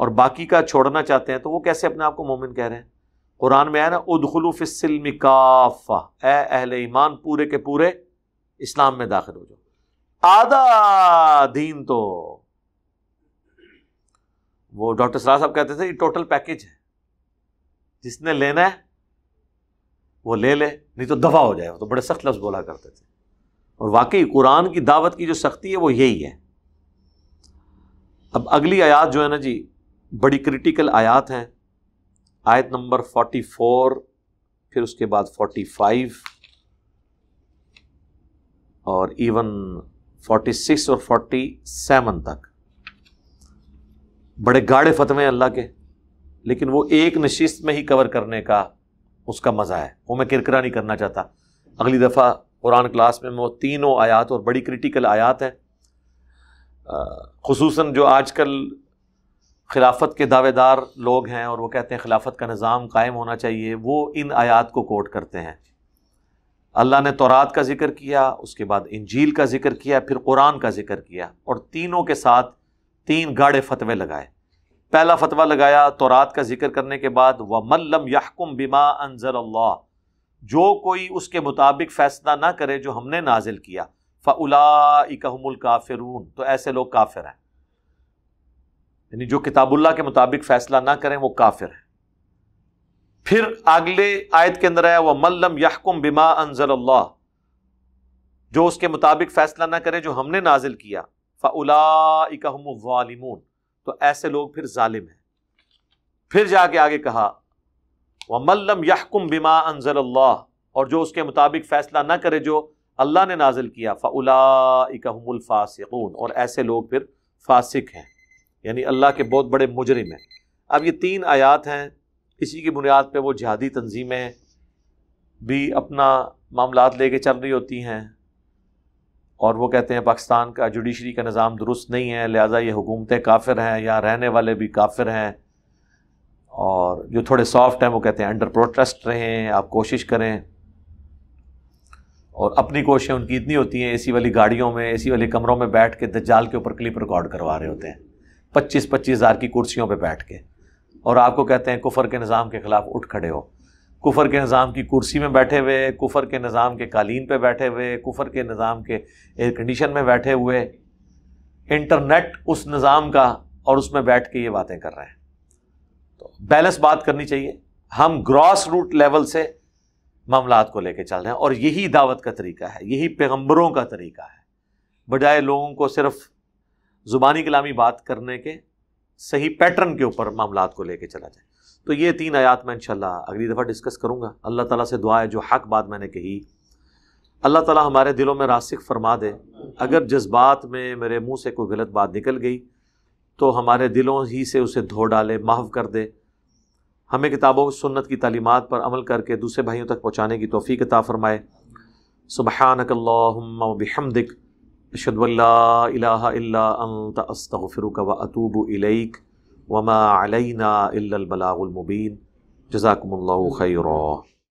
और बाकी का छोड़ना चाहते हैं तो वो कैसे अपने आप को मोमिन कह रहे हैं कुरान में आया ना उदखलू फिसलम ए अहल ईमान पूरे के पूरे इस्लाम में दाखिल हो जाओ आधा दीन तो वो डॉक्टर सलाह साहब कहते थे ये टोटल पैकेज है जिसने लेना है वो ले ले नहीं तो दफा हो जाए तो बड़े सख्त लफ्ज़ बोला करते थे और वाकई कुरान की दावत की जो सख्ती है वो यही है अब अगली आयात जो है ना जी बड़ी क्रिटिकल आयात हैं आयत नंबर फोर्टी फोर फिर उसके बाद फोर्टी फाइव और इवन 46 और 47 तक बड़े गाढ़े फतवे अल्लाह के लेकिन वो एक नशिस्त में ही कवर करने का उसका मज़ा है वो मैं किरकरा नहीं करना चाहता अगली दफ़ा कुरान क्लास में वो तीनों आयात और बड़ी क्रिटिकल आयात हैं खसूस जो आजकल खिलाफत के दावेदार लोग हैं और वो कहते हैं खिलाफत का निज़ाम कायम होना चाहिए वो इन आयात को कोट करते हैं अल्लाह ने तोरात का जिक्र किया उसके बाद इंजील का जिक्र किया फिर कुरान का जिक्र किया और तीनों के साथ तीन गाढ़े फतवे लगाए पहला फतवा लगाया तोरात का जिक्र करने के बाद व मल्लम याकुम बिमा अनजर जो कोई उसके मुताबिक फैसला ना करे जो हमने नाजिल किया फ़लाकमल काफिरून तो ऐसे लोग काफिर हैं यानी जो किताबुल्ला के मुताबिक फ़ैसला ना करें वो काफिर हैं फिर अगले आयत के अंदर आया वह मल्लम यहकुम बिमा अनजल जो उसके मुताबिक फैसला ना करे जो हमने नाजिल किया फ़लामून तो ऐसे लोग फिर ालिम हैं फिर जाके आगे कहा वह मल्लम यहकुम बिमा अनजल और जो उसके मुताबिक फैसला ना करे जो अल्लाह ने नाजिल किया फ़लामफ़ासिकून और ऐसे लोग फिर फासिक हैं यानी अल्लाह के बहुत बड़े मुजरिम हैं अब ये तीन आयात हैं इसी की बुनियाद पर वो जिहादी तंजीमें भी अपना मामला लेके चल रही होती हैं और वो कहते हैं पाकिस्तान का जुडिशरी का निज़ाम दुरुस्त नहीं है लिहाजा ये हुकूमतें काफिर हैं यहाँ रहने वाले भी काफिर हैं और जो थोड़े सॉफ्ट हैं वो कहते हैं अंडर प्रोटेस्ट रहें आप कोशिश करें और अपनी कोशिशें उनकी इतनी होती हैं ए सी वाली गाड़ियों में ए सी वाले कमरों में बैठ के दज्जाल के ऊपर क्लिप रिकॉर्ड करवा रहे होते हैं पच्चीस पच्चीस हज़ार की कुर्सीियों पर बैठ के और आपको कहते हैं कुफर के निज़ाम के ख़िलाफ़ उठ खड़े हो कुफर के निज़ाम की कुर्सी में बैठे हुए कुफर के निज़ाम के कालीन पे बैठे हुए कुफर के निज़ाम के एयर कंडीशन में बैठे हुए इंटरनेट उस निज़ाम का और उसमें बैठ के ये बातें कर रहे हैं तो बैलेंस बात करनी चाहिए हम ग्रॉस रूट लेवल से मामला को लेकर चल रहे हैं और यही दावत का तरीका है यही पैगम्बरों का तरीका है बजाय लोगों को सिर्फ ज़ुबानी कलामी बात करने के सही पैटर्न के ऊपर मामला को लेके चला जाए तो ये तीन आयात मैं इनशाला अगली दफ़ा डिस्कस करूँगा अल्लाह ताला से दुआ है जो हक बात मैंने कही अल्लाह ताला हमारे दिलों में रासिक फरमा दे अगर जज्बात में मेरे मुंह से कोई गलत बात निकल गई तो हमारे दिलों ही से उसे धो डाले माफ़ कर दे हमें किताबों की सुन्नत की तालीमत पर अमल करके दूसरे भाइयों तक पहुँचाने की तोफ़ी किताब फ़रमाए सुबहानकल्ला बिहमदिक أشهد أن لا إله إلا أنت أستغفرك وأتوب إليك وما علينا إلا البلاغ المبين جزاكم الله خيرا